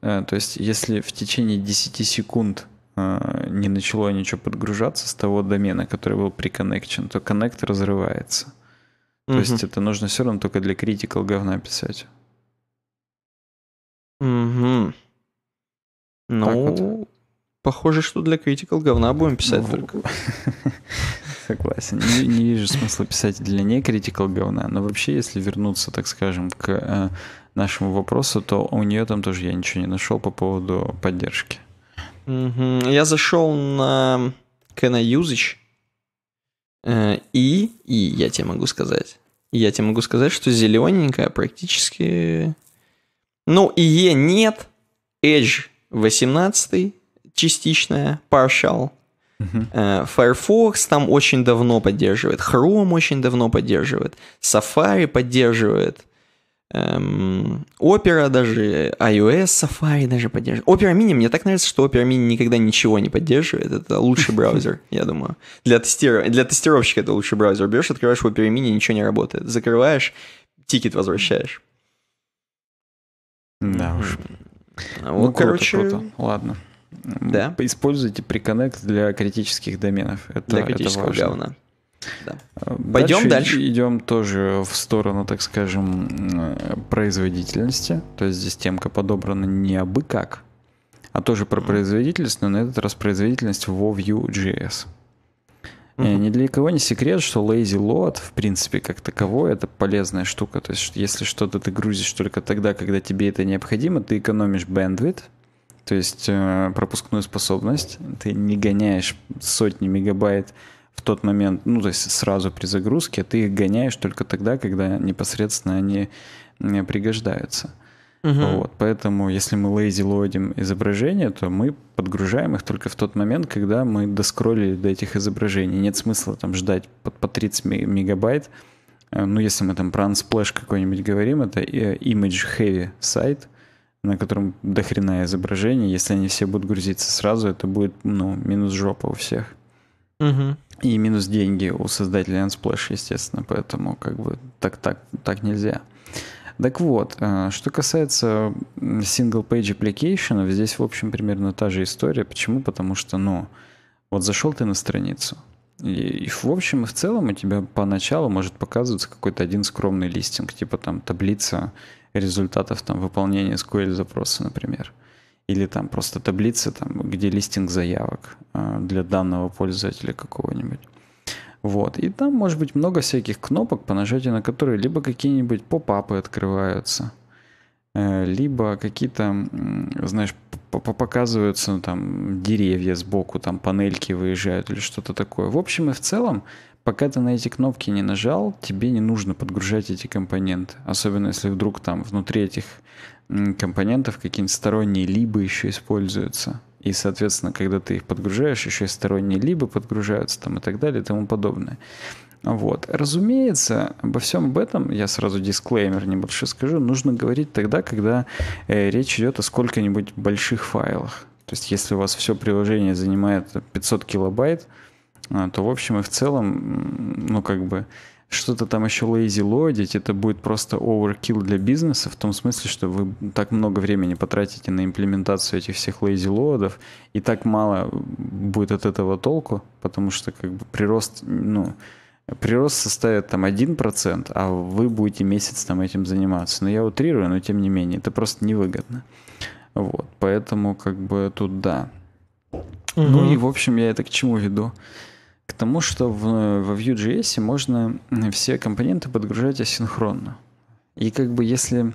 Э, то есть, если в течение 10 секунд э, не начало ничего подгружаться с того домена, который был приконнекчен, то коннект разрывается. То угу. есть это нужно все равно только для критикал говна писать. Угу. Ну, вот. похоже, что для Critical говна будем писать ну, только. Согласен. Не, не вижу смысла писать для не Critical говна. Но вообще, если вернуться, так скажем, к э, нашему вопросу, то у нее там тоже я ничего не нашел по поводу поддержки. Угу. Я зашел на Can I Usage? Э, и, и я тебе могу сказать. Я тебе могу сказать, что зелененькая практически ну, и е нет, Edge 18 частичная, partial э, Firefox там очень давно поддерживает, Chrome очень давно поддерживает, Safari поддерживает, эм, Opera даже, iOS Safari даже поддерживает. Opera Mini, мне так нравится, что Opera Mini никогда ничего не поддерживает, это лучший браузер, я думаю. Для, тестиров... Для тестировщика это лучший браузер. Берешь, открываешь Opera Mini, ничего не работает. Закрываешь, тикет возвращаешь. Да уж. А ну, вот, ну, короче, круто. ладно. Да. Используйте приконнект для критических доменов. Это, для критического это важно. Да. Э, Пойдем дальше, дальше. Идем тоже в сторону, так скажем, э, производительности. То есть здесь темка подобрана не абы как, а тоже про mm-hmm. производительность, но на этот раз производительность во Vue.js. Mm-hmm. Ни для кого не секрет, что lazy load, в принципе, как таковой, это полезная штука. То есть, если что-то ты грузишь только тогда, когда тебе это необходимо, ты экономишь bandwidth, то есть э, пропускную способность, ты не гоняешь сотни мегабайт в тот момент, ну, то есть сразу при загрузке, ты их гоняешь только тогда, когда непосредственно они пригождаются. Угу. Вот, поэтому, если мы лейзи лодим изображения, то мы подгружаем их только в тот момент, когда мы доскроллили до этих изображений. Нет смысла там ждать под по 30 мегабайт. Э, ну, если мы там про Unsplash какой-нибудь говорим, это э, image heavy сайт, на котором дохрена изображений. Если они все будут грузиться сразу, это будет, ну, минус жопа у всех. Угу. И минус деньги у создателя Unsplash, естественно, поэтому как бы так, так, так нельзя. Так вот, э, что касается single-page application, здесь, в общем, примерно та же история. Почему? Потому что, ну, вот зашел ты на страницу, и, и в общем и в целом у тебя поначалу может показываться какой-то один скромный листинг, типа там таблица результатов там, выполнения SQL-запроса, например. Или там просто таблица, там, где листинг заявок э, для данного пользователя какого-нибудь. Вот. И там может быть много всяких кнопок, по нажатию на которые либо какие-нибудь поп-апы открываются, э, либо какие-то, знаешь, показываются ну, там деревья сбоку, там панельки выезжают или что-то такое. В общем и в целом, пока ты на эти кнопки не нажал, тебе не нужно подгружать эти компоненты. Особенно если вдруг там внутри этих компонентов какие-нибудь сторонние либо еще используются. И, соответственно, когда ты их подгружаешь, еще и сторонние либо подгружаются там и так далее и тому подобное. Вот. Разумеется, обо всем об этом, я сразу дисклеймер небольшой скажу, нужно говорить тогда, когда э, речь идет о сколько-нибудь больших файлах. То есть если у вас все приложение занимает 500 килобайт, э, то в общем и в целом, ну как бы, что-то там еще лейзи лодить, это будет просто overkill для бизнеса, в том смысле, что вы так много времени потратите на имплементацию этих всех лейзи лодов, и так мало будет от этого толку, потому что как бы прирост, ну, прирост составит там 1%, а вы будете месяц там этим заниматься. Но я утрирую, но тем не менее, это просто невыгодно. Вот, поэтому как бы тут да. Угу. Ну и в общем я это к чему веду? тому, что в, э, во Vue.js можно э, все компоненты подгружать асинхронно. И как бы если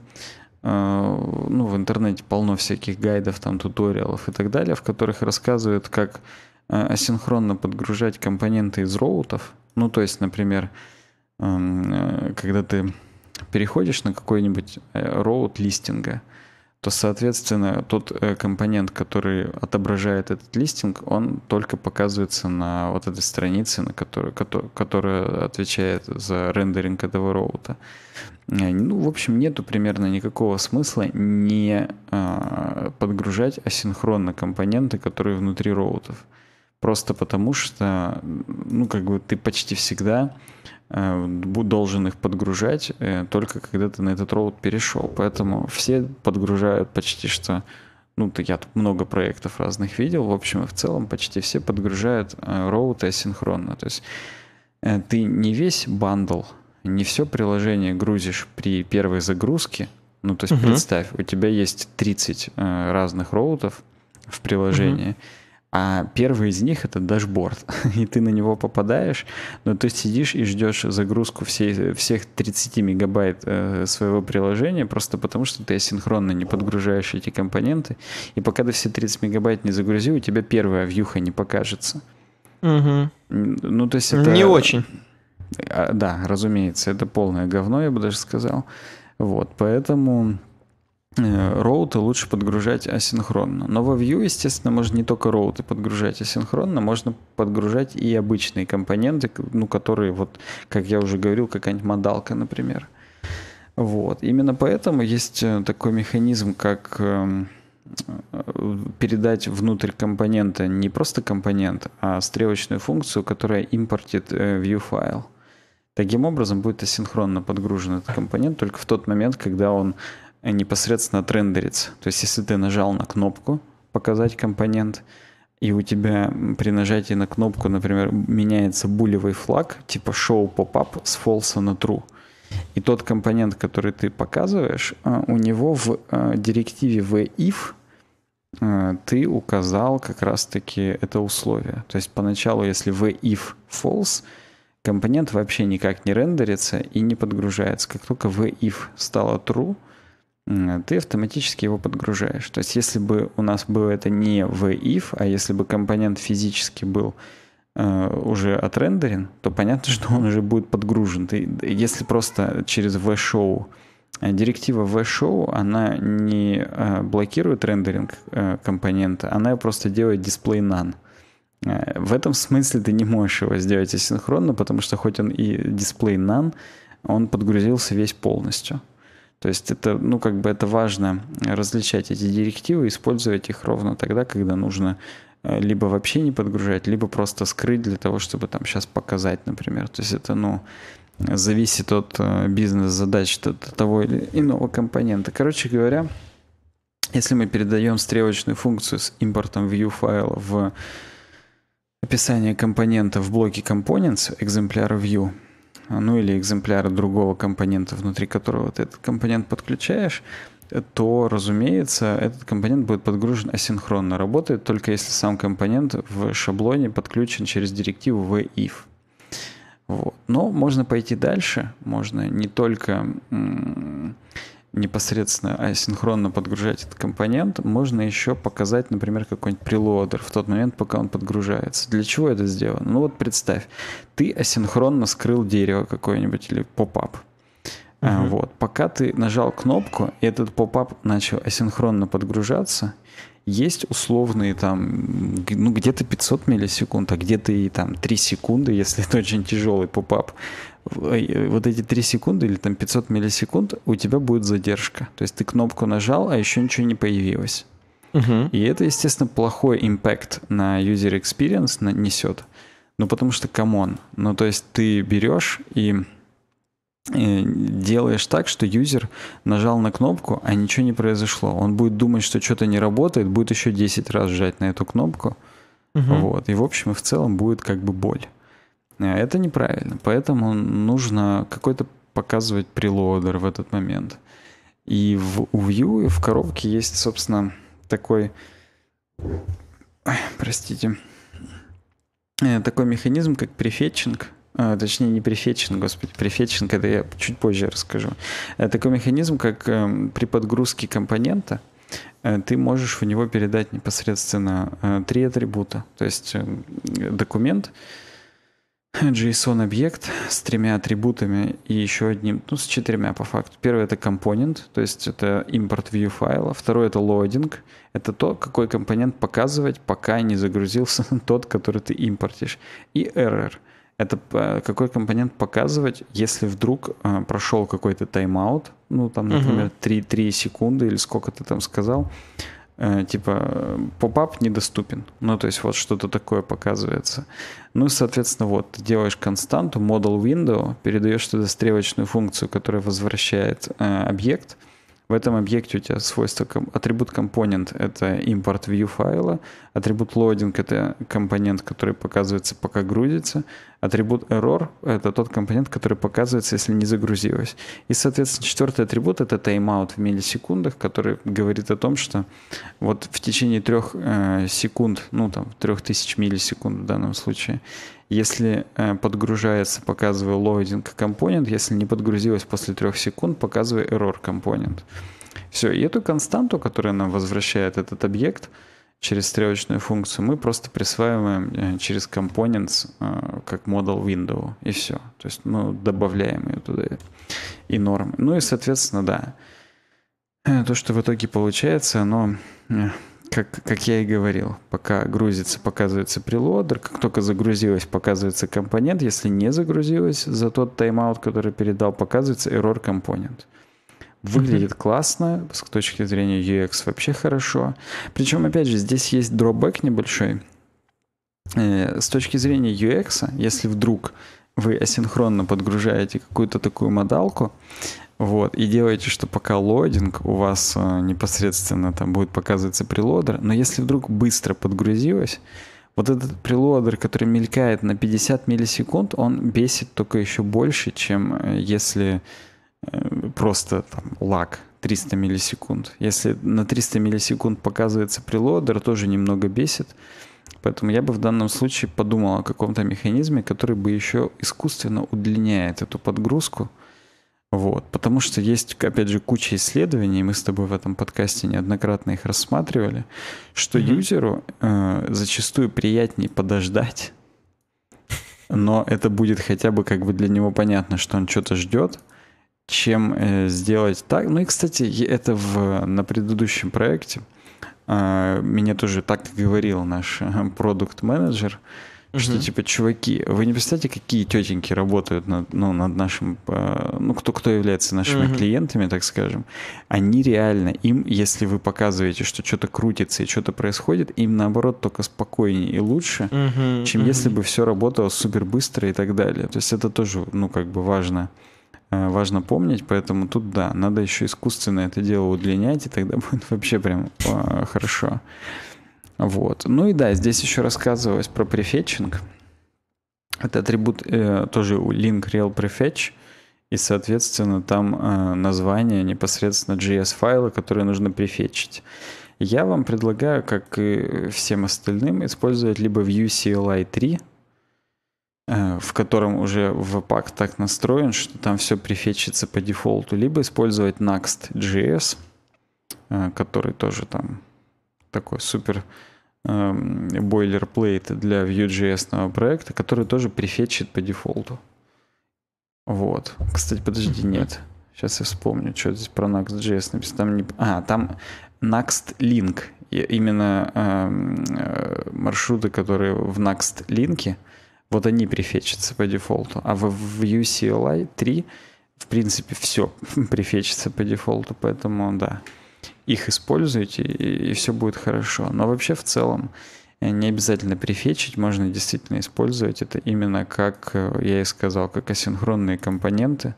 э, ну, в интернете полно всяких гайдов, там, туториалов и так далее, в которых рассказывают, как асинхронно подгружать компоненты из роутов. Ну, то есть, например, эм, когда ты переходишь на какой-нибудь роут листинга, то, соответственно, тот э, компонент, который отображает этот листинг, он только показывается на вот этой странице, на которую которая отвечает за рендеринг этого роута. Э, ну, в общем, нету примерно никакого смысла не а, подгружать асинхронно компоненты, которые внутри роутов. Просто потому что, ну, как бы ты почти всегда э, должен их подгружать э, только когда ты на этот роут перешел. Поэтому все подгружают почти что ну, я тут много проектов разных видел, в общем в целом почти все подгружают э, роуты асинхронно. То есть ты не весь бандл, не все приложение грузишь при первой загрузке. Ну, то есть угу. представь, у тебя есть 30 разных роутов в приложении. Угу а первый из них это дашборд. И ты на него попадаешь, но ты сидишь и ждешь загрузку всей, всех 30 мегабайт э, своего приложения, просто потому что ты асинхронно не подгружаешь эти компоненты. И пока ты все 30 мегабайт не загрузил, у тебя первая вьюха не покажется. Угу. Ну, то есть это... Не очень. А, да, разумеется, это полное говно, я бы даже сказал. Вот, поэтому Э, роуты лучше подгружать асинхронно. Но во Vue, естественно, можно не только роуты подгружать асинхронно, можно подгружать и обычные компоненты, ну, которые, вот, как я уже говорил, какая-нибудь модалка, например. Вот. Именно поэтому есть э, такой механизм, как эм, э, передать внутрь компонента не просто компонент, а стрелочную функцию, которая импортит view файл. Таким образом будет асинхронно подгружен этот компонент только в тот момент, когда он Э, непосредственно отрендерится. То есть если ты нажал на кнопку «Показать компонент», и у тебя при нажатии на кнопку, например, меняется булевый флаг, типа show pop-up с false на true. И тот компонент, который ты показываешь, э, у него в э, директиве в if ты указал как раз-таки это условие. То есть поначалу, если в if false, компонент вообще никак не рендерится и не подгружается. Как только в if стало true, ты автоматически его подгружаешь. То есть если бы у нас было это не в if, а если бы компонент физически был э, уже отрендерен, то понятно, что он уже будет подгружен. Ты, если просто через v-show, э, директива v-show, она не э, блокирует рендеринг компонента, она просто делает display none. В этом смысле ты не можешь его сделать асинхронно, потому что хоть он и display none, он подгрузился весь полностью. То есть это, ну, как бы это важно различать эти директивы, использовать их ровно тогда, когда нужно э, либо вообще не подгружать, либо просто скрыть для того, чтобы там сейчас показать, например. То есть это, ну, зависит от э, бизнес-задач, от того или иного компонента. Короче говоря, если мы передаем стрелочную функцию с импортом view файл в описание компонента в блоке components, экземпляр view, ну или экземпляры другого компонента, внутри которого ты этот компонент подключаешь, то, разумеется, этот компонент будет подгружен асинхронно. Работает только если сам компонент в шаблоне подключен через директиву в if. Вот. Но можно пойти дальше, можно не только непосредственно асинхронно подгружать этот компонент, можно еще показать, например, какой-нибудь прелоадер в тот момент, пока он подгружается. Для чего это сделано? Ну вот представь, ты асинхронно скрыл дерево какое-нибудь или поп-ап. Uh-huh. Вот. Пока ты нажал кнопку, и этот поп-ап начал асинхронно подгружаться — есть условные там, ну, где-то 500 миллисекунд, а где-то и там 3 секунды, если это очень тяжелый попап. Э, вот эти 3 секунды или там 500 миллисекунд у тебя будет задержка. То есть ты кнопку нажал, а еще ничего не появилось. Угу. И это, естественно, плохой импакт на user experience несет. Ну, потому что, камон, ну, то есть ты берешь и Э, делаешь так, что юзер нажал на кнопку, а ничего не произошло. Он будет думать, что что-то не работает, будет еще 10 раз жать на эту кнопку. Угу. Вот. И в общем и в целом будет как бы боль. Э, это неправильно. Поэтому нужно какой-то показывать прилодер в этот момент. И в, у Vue в коробке есть, собственно, такой... Ой, простите. Э, такой механизм, как префетчинг а, точнее не префетчинг, господи, префетчинг это я чуть позже расскажу. Э, такой механизм, как эм, при подгрузке компонента э, ты можешь в него передать непосредственно э, три атрибута, то есть документ, JSON-объект с тремя атрибутами и еще одним, ну, с четырьмя по факту. Первый — это компонент, то есть это импорт view файла. Второй — это лоадинг. Это то, какой компонент показывать, пока не загрузился тот, который ты импортишь. И error — это э, какой компонент показывать, если вдруг э, прошел какой-то тайм-аут, ну там, например, 3, 3 секунды или сколько ты там сказал, э, типа поп-ап недоступен. Ну, то есть вот что-то такое показывается. Ну, соответственно, вот ты делаешь константу model window, передаешь туда стрелочную функцию, которая возвращает э, объект, в этом объекте у тебя свойство атрибут компонент — это импорт view файла, атрибут loading — это компонент, который показывается, пока грузится, Атрибут error — это тот компонент, который показывается, если не загрузилось. И, соответственно, четвертый атрибут — это timeout в миллисекундах, который говорит о том, что вот в течение трех э, секунд, ну там, трех тысяч миллисекунд в данном случае, если э, подгружается, показываю loading компонент, если не подгрузилось после трех секунд, показываю error компонент. Все, и эту константу, которая нам возвращает этот объект — через стрелочную функцию, мы просто присваиваем э, через components э, как model window, и все. То есть ну добавляем ее туда и нормы. Ну и, соответственно, да, э, то, что в итоге получается, оно, как, как я и говорил, пока грузится, показывается прилодер, как только загрузилась, показывается компонент, если не загрузилась, за тот тайм-аут, который передал, показывается error компонент. Выглядит mm-hmm. классно, с точки зрения UX вообще хорошо. Причем, опять же, здесь есть дробэк небольшой. Э, с точки зрения UX, если вдруг вы асинхронно подгружаете какую-то такую модалку, вот, и делаете, что пока лодинг у вас э, непосредственно там будет показываться прилодер, но если вдруг быстро подгрузилось, вот этот прилодер, который мелькает на 50 миллисекунд, он бесит только еще больше, чем э, если Э, просто там, лаг 300 миллисекунд. Если на 300 миллисекунд показывается прилодер, тоже немного бесит. Поэтому я бы в данном случае подумал о каком-то механизме, который бы еще искусственно удлиняет эту подгрузку. Вот. Потому что есть, опять же, куча исследований, мы с тобой в этом подкасте неоднократно их рассматривали, что mm-hmm. юзеру э, зачастую приятнее подождать, но это будет хотя бы как бы для него понятно, что он что-то ждет, чем э, сделать так. Ну и, кстати, это в, на предыдущем проекте. А, меня тоже так говорил наш э, продукт-менеджер, угу. что типа, чуваки, вы не представляете, какие тетеньки работают над, ну, над нашим, э, ну, кто, кто является нашими угу. клиентами, так скажем. Они реально, им, если вы показываете, что что-то крутится и что-то происходит, им наоборот только спокойнее и лучше, угу, чем угу. если бы все работало супер быстро и так далее. То есть это тоже, ну, как бы важно. Э, важно помнить, поэтому тут да, надо еще искусственно это дело удлинять, и тогда будет вообще прям э, хорошо. Вот. Ну и да, здесь еще рассказывалось про префетчинг. Это атрибут э, тоже link real prefetch, и, соответственно, там э, название непосредственно JS-файла, которые нужно префетчить. Я вам предлагаю, как и всем остальным, использовать либо Vue CLI 3, Э, в котором уже в Webpack так настроен, что там все префетчится по дефолту, либо использовать Next.js, э, который тоже там такой супер эм, бойлерплейт для Vue.js проекта, который тоже прифетчит по дефолту. Вот. Кстати, подожди, нет. Сейчас я вспомню, что здесь про Next.js написано. Там не... А, там Next Link. Именно эм, э, маршруты, которые в Next Link, вот они префечатся по дефолту. А в, в UCLI 3, в принципе, все префечится по дефолту, поэтому да, их используйте, и, и все будет хорошо. Но вообще в целом э, не обязательно префечить, можно действительно использовать это именно как, э, я и сказал, как асинхронные компоненты.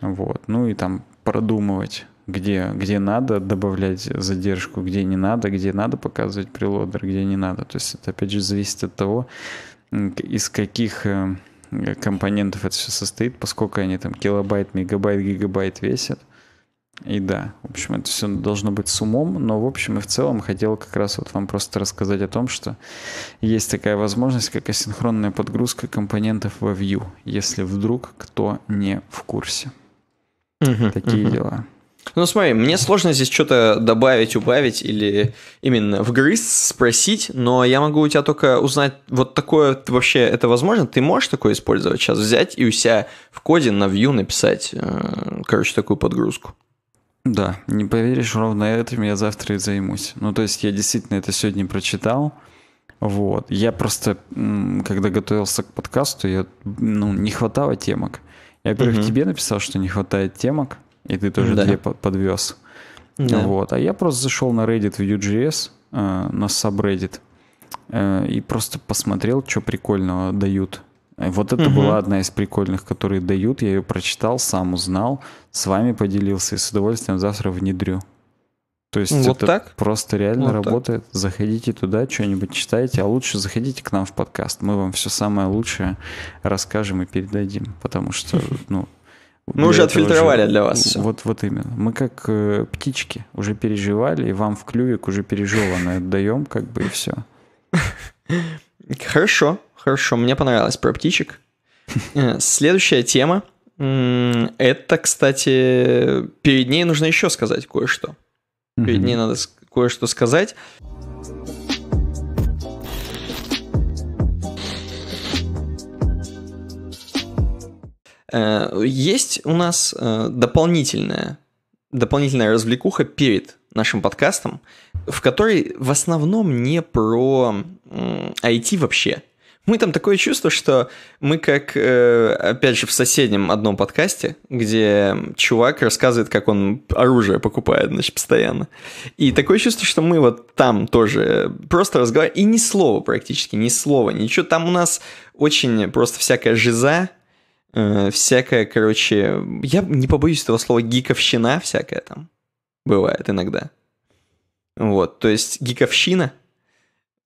Вот. Ну и там продумывать, где, где надо добавлять задержку, где не надо, где надо показывать прилодер, где не надо. То есть это опять же зависит от того, из каких э, компонентов это все состоит, поскольку они там килобайт, мегабайт, гигабайт весят. И да, в общем, это все должно быть с умом, но в общем и в целом хотел как раз вот вам просто рассказать о том, что есть такая возможность, как асинхронная подгрузка компонентов во Vue, если вдруг кто не в курсе. Угу, Такие угу. дела. Ну, смотри, мне сложно здесь что-то добавить, убавить или именно в вгрызть, спросить, но я могу у тебя только узнать, вот такое вообще это возможно? Ты можешь такое использовать сейчас? Взять и у себя в коде на Vue написать, э, короче, такую подгрузку? Да, не поверишь, ровно этим я завтра и займусь. Ну, то есть я действительно это сегодня прочитал, вот. Я просто, когда готовился к подкасту, я, ну, не хватало темок. Я, во-первых, угу. тебе написал, что не хватает темок, и ты тоже да. две подвез. Да. Вот. А я просто зашел на Reddit в UGS, э, на subreddit, э, и просто посмотрел, что прикольного дают. Э, вот это угу. была одна из прикольных, которые дают. Я ее прочитал, сам узнал, с вами поделился и с удовольствием завтра внедрю. То есть вот это так? просто реально вот работает. Так. Заходите туда, что-нибудь читайте, а лучше заходите к нам в подкаст. Мы вам все самое лучшее расскажем и передадим, потому что ну, мы уже отфильтровали же. для вас. Все. Вот, вот именно. Мы как э, птички уже переживали, и вам в клювик уже пережеванное отдаем, как бы и все. Хорошо, хорошо. Мне понравилось про птичек. Э, следующая тема. Это, кстати, перед ней нужно еще сказать кое-что. Перед ней надо кое-что сказать. Э, есть у нас э, дополнительная, дополнительная развлекуха перед нашим подкастом, в которой в основном не про IT вообще. Мы там такое чувство, что мы как, э, опять же, в соседнем одном подкасте, где чувак рассказывает, как он оружие покупает, значит, постоянно. И такое чувство, что мы вот там тоже просто разговариваем, и ни слова практически, ни слова, ничего. Там у нас очень просто всякая жиза, э, всякая, короче, я не побоюсь этого слова, гиковщина всякая там бывает иногда. Вот, то есть гиковщина.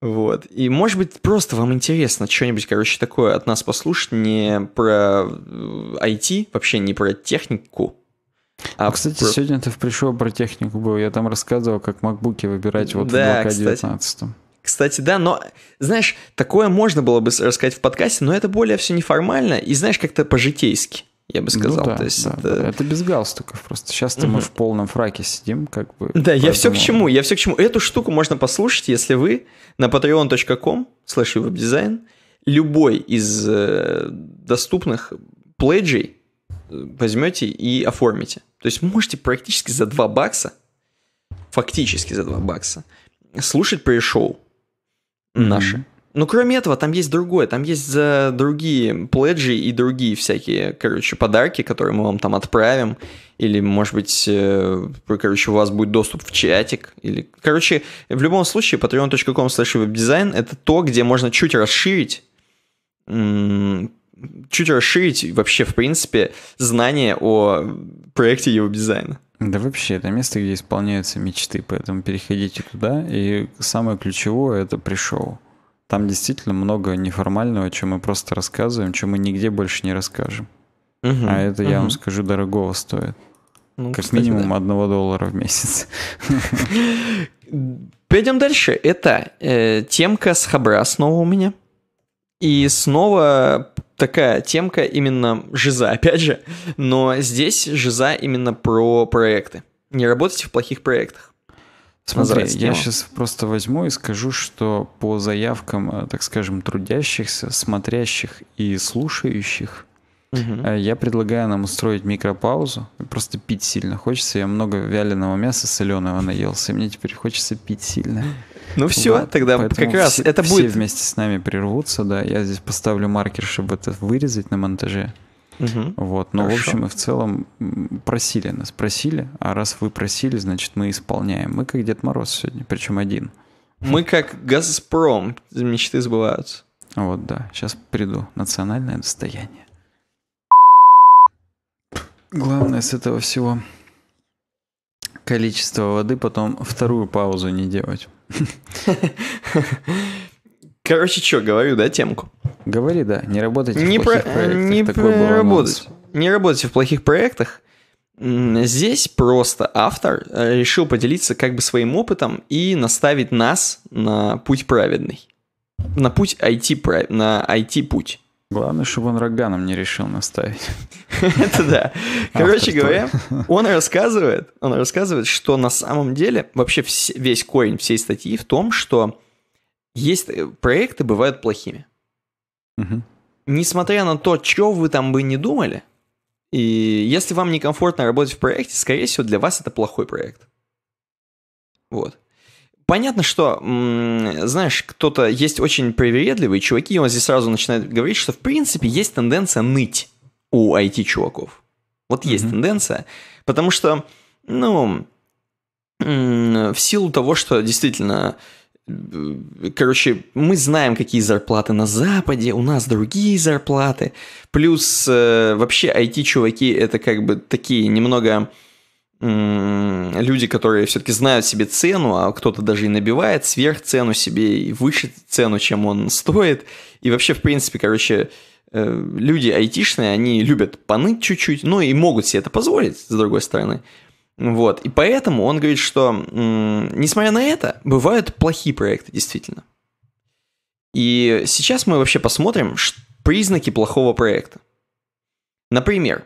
Вот. И, может быть, просто вам интересно что-нибудь, короче, такое от нас послушать, не про IT, э, вообще не про технику, а, ну, кстати, про... сегодня ты в пришел про технику был. Я там рассказывал, как макбуки выбирать вот да, в 2 19 кстати, да, но, знаешь, такое можно было бы рассказать в подкасте, но это более все неформально и, знаешь, как-то по-житейски, я бы ну сказал. Ну, да, То есть да, это... Да. это без галстуков просто. Сейчас мы в полном фраке сидим, как бы. Да, поэтому... я все к чему, я все к чему. Эту штуку можно послушать, если вы на patreon.com slash веб-дизайн любой из э, доступных пледжей э, возьмете и оформите. То есть можете практически за 2 бакса, фактически за 2 бакса, слушать пришел наши. Ну, кроме этого, там есть другое, там есть за другие пледжи и другие всякие, короче, подарки, которые мы вам там отправим, или, может быть, э, короче, у вас будет доступ в чатик, или, короче, в любом случае, patreon.com slash webdesign это то, где можно чуть расширить, чуть расширить вообще, в принципе, знание о проекте его дизайна. Да вообще, это место, где исполняются мечты, поэтому переходите туда. И самое ключевое — это пришел. Там действительно много неформального, чем мы просто рассказываем, чем мы нигде больше не расскажем. Угу, а это, угу. я вам скажу, дорогого стоит. Ну, как кстати, минимум да. одного доллара в месяц. Пойдем дальше. Это э, темка с хабра снова у меня. И снова такая темка именно жиза, опять же. Но здесь жиза именно про проекты. Не работайте в плохих проектах. Смотри, я сейчас просто возьму и скажу, что по заявкам, э, так скажем, трудящихся, смотрящих и слушающих, угу. я предлагаю нам устроить микропаузу. Просто пить сильно хочется. Я много вяленого мяса соленого наелся, и мне теперь хочется пить сильно. Ну все, да, тогда как раз все, это будет... Все вместе с нами прервутся, да. Я здесь поставлю маркер, чтобы это вырезать на монтаже. Угу. Вот, но Хорошо. в общем и в целом просили нас, просили, а раз вы просили, значит мы исполняем. Мы как Дед Мороз сегодня, причем один. Мы как Газпром, мечты сбываются. Вот, да. Сейчас приду. Национальное достояние. Главное с этого всего количество воды, потом вторую паузу не делать. Короче, что, говорю, да, темку? Говори, да, не работайте не в плохих про... проектах. Не, про... работать. не работайте в плохих проектах. Здесь просто автор э, решил поделиться как бы своим опытом и наставить нас на путь праведный. На путь IT, на IT-путь. Главное, чтобы он роганом не решил наставить. Это да. Короче говоря, он рассказывает, он рассказывает, что на самом деле вообще весь корень всей статьи в том, что есть э, проекты бывают плохими. Несмотря на то, что вы там бы не думали, и если вам некомфортно работать в проекте, скорее всего, для вас это плохой проект. Вот понятно, что, знаешь, кто-то есть очень привередливые чуваки, и он здесь сразу начинает говорить, что в принципе есть тенденция ныть у IT-чуваков. Вот есть mm-hmm. тенденция, потому что, ну, в силу того, что действительно, э, короче, мы знаем, какие зарплаты на Западе, у нас другие зарплаты, плюс э, вообще IT-чуваки это как бы такие немного люди, которые все-таки знают себе цену, а кто-то даже и набивает сверхцену себе и выше цену, чем он стоит. И вообще, в принципе, короче, э, люди айтишные, они любят поныть чуть-чуть, но ну, и могут себе это позволить, с другой стороны. Вот, и поэтому он говорит, что, несмотря на это, бывают плохие проекты, действительно. И сейчас мы вообще посмотрим признаки плохого проекта. Например,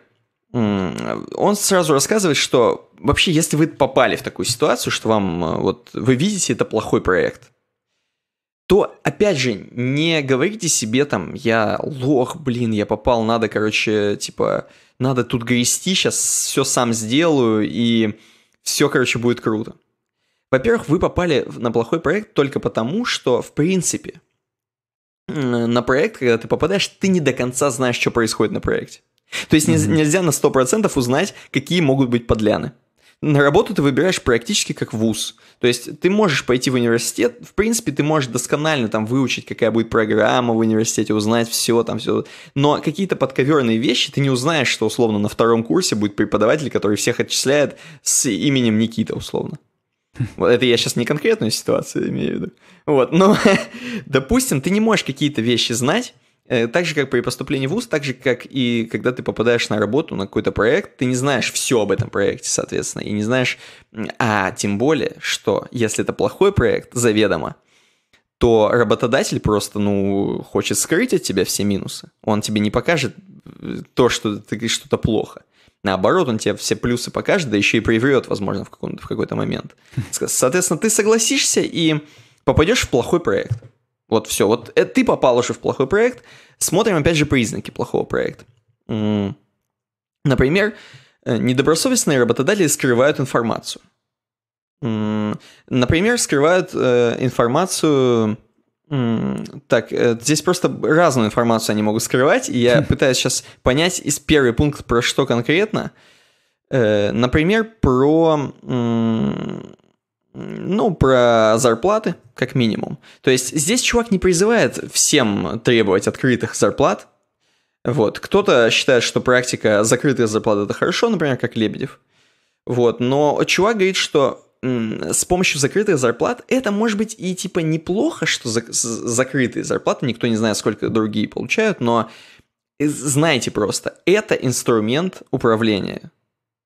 он сразу рассказывает, что Вообще, если вы попали в такую ситуацию, что вам э, вот вы видите это плохой проект, то, опять же, не говорите себе там, я лох, блин, я попал, надо, короче, типа, надо тут грести, сейчас все сам сделаю, и все, короче, будет круто. Во-первых, вы попали на плохой проект только потому, что, в принципе, на проект, когда ты попадаешь, ты не до конца знаешь, что происходит на проекте. То есть mm-hmm. нельзя на 100% узнать, какие могут быть подляны на работу ты выбираешь практически как вуз. То есть ты можешь пойти в университет, в принципе, ты можешь досконально там выучить, какая будет программа в университете, узнать все там все. Но какие-то подковерные вещи ты не узнаешь, что условно на втором курсе будет преподаватель, который всех отчисляет с именем Никита условно. Вот это я сейчас не конкретную ситуацию имею в виду. Вот, но, допустим, ты не можешь какие-то вещи знать, Э, так же, как при поступлении в ВУЗ, так же, как и когда ты попадаешь на работу, на какой-то проект, ты не знаешь все об этом проекте, соответственно, и не знаешь, а тем более, что если это плохой проект, заведомо, то работодатель просто, ну, хочет скрыть от тебя все минусы. Он тебе не покажет э, то, что ты говоришь, что-то плохо. Наоборот, он тебе все плюсы покажет, да еще и приврет, возможно, в, каком-то в какой-то момент. Соответственно, ты согласишься и попадешь в плохой проект. Вот все. Вот это ты попал уже в плохой проект. Смотрим, опять же, признаки плохого проекта. Например, э, недобросовестные работодатели скрывают информацию. Например, скрывают э, информацию... Так, э, здесь просто разную информацию они могут скрывать, и я пытаюсь сейчас понять из первый пункт про что конкретно. Например, про ну, про зарплаты, как минимум. То есть здесь чувак не призывает всем требовать открытых зарплат. Вот. Кто-то считает, что практика закрытых зарплат это хорошо, например, как Лебедев. Вот. Но чувак говорит, что с помощью закрытых зарплат это может быть и типа неплохо, что за закрытые зарплаты, никто не знает, сколько другие получают, но э, знаете просто, это инструмент управления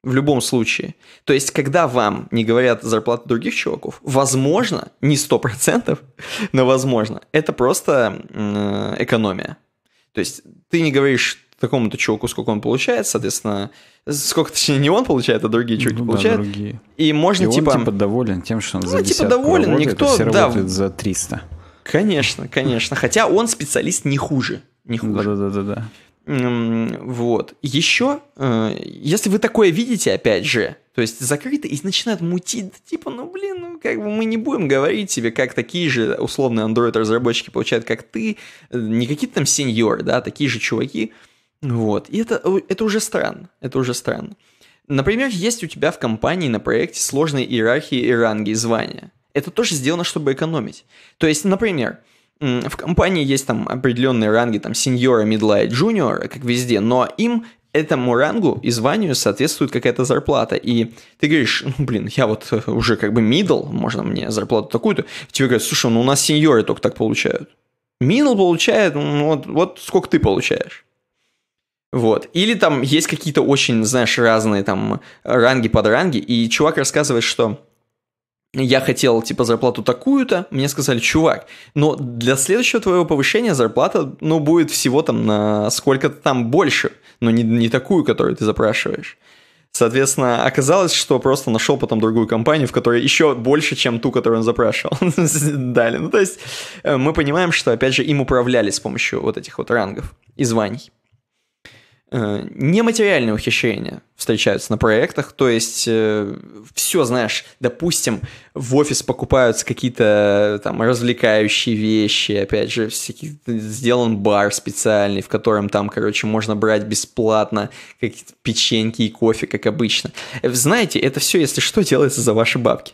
в любом случае. То есть, когда вам не говорят зарплаты других чуваков, возможно, не 100%, но возможно, это просто э, экономия. То есть, ты не говоришь такому-то чуваку, сколько он получает, соответственно, сколько, точнее, не он получает, а другие чуваки ну, получают. Да, другие. И можно, и типа... он, типа, доволен тем, что он ну, за типа, доволен, никто... А все да, работает за 300. Конечно, конечно. Хотя он специалист не хуже. Не хуже. Да, Да-да-да. Вот. Еще, э, если вы такое видите, опять же, то есть закрыто и начинают мутить, типа, ну блин, ну как бы мы не будем говорить тебе, как такие же условные Android-разработчики получают, как ты, э, не какие-то там сеньоры, да, а такие же чуваки. Вот. И это, это уже странно, это уже странно. Например, есть у тебя в компании на проекте сложные иерархии и ранги и звания. Это тоже сделано, чтобы экономить. То есть, например, в компании есть там определенные ранги, там, сеньора, мидла и джуниора, как везде, но им этому рангу и званию соответствует какая-то зарплата. И ты говоришь, ну, блин, я вот э, уже как бы мидл, можно мне зарплату такую-то. Тебе говорят, слушай, ну у нас сеньоры только так получают. Мидл получает, ну, вот, вот сколько ты получаешь. Вот. Или там есть какие-то очень, знаешь, разные там ранги под ранги, и чувак рассказывает, что я хотел, типа, зарплату такую-то, мне сказали, чувак, но для следующего твоего повышения зарплата, ну, будет всего там на сколько-то там больше, но не, не такую, которую ты запрашиваешь. Соответственно, оказалось, что просто нашел потом другую компанию, в которой еще больше, чем ту, которую он запрашивал, дали. Ну, то есть э, мы понимаем, что, опять же, им управляли с помощью вот этих вот рангов и званий. Э, нематериальные ухищрения встречаются на проектах, то есть э, все, знаешь, допустим, в офис покупаются какие-то там развлекающие вещи, опять же, всякий, сделан бар специальный, в котором там, короче, можно брать бесплатно какие-то печеньки и кофе, как обычно. Э, знаете, это все, если что, делается за ваши бабки.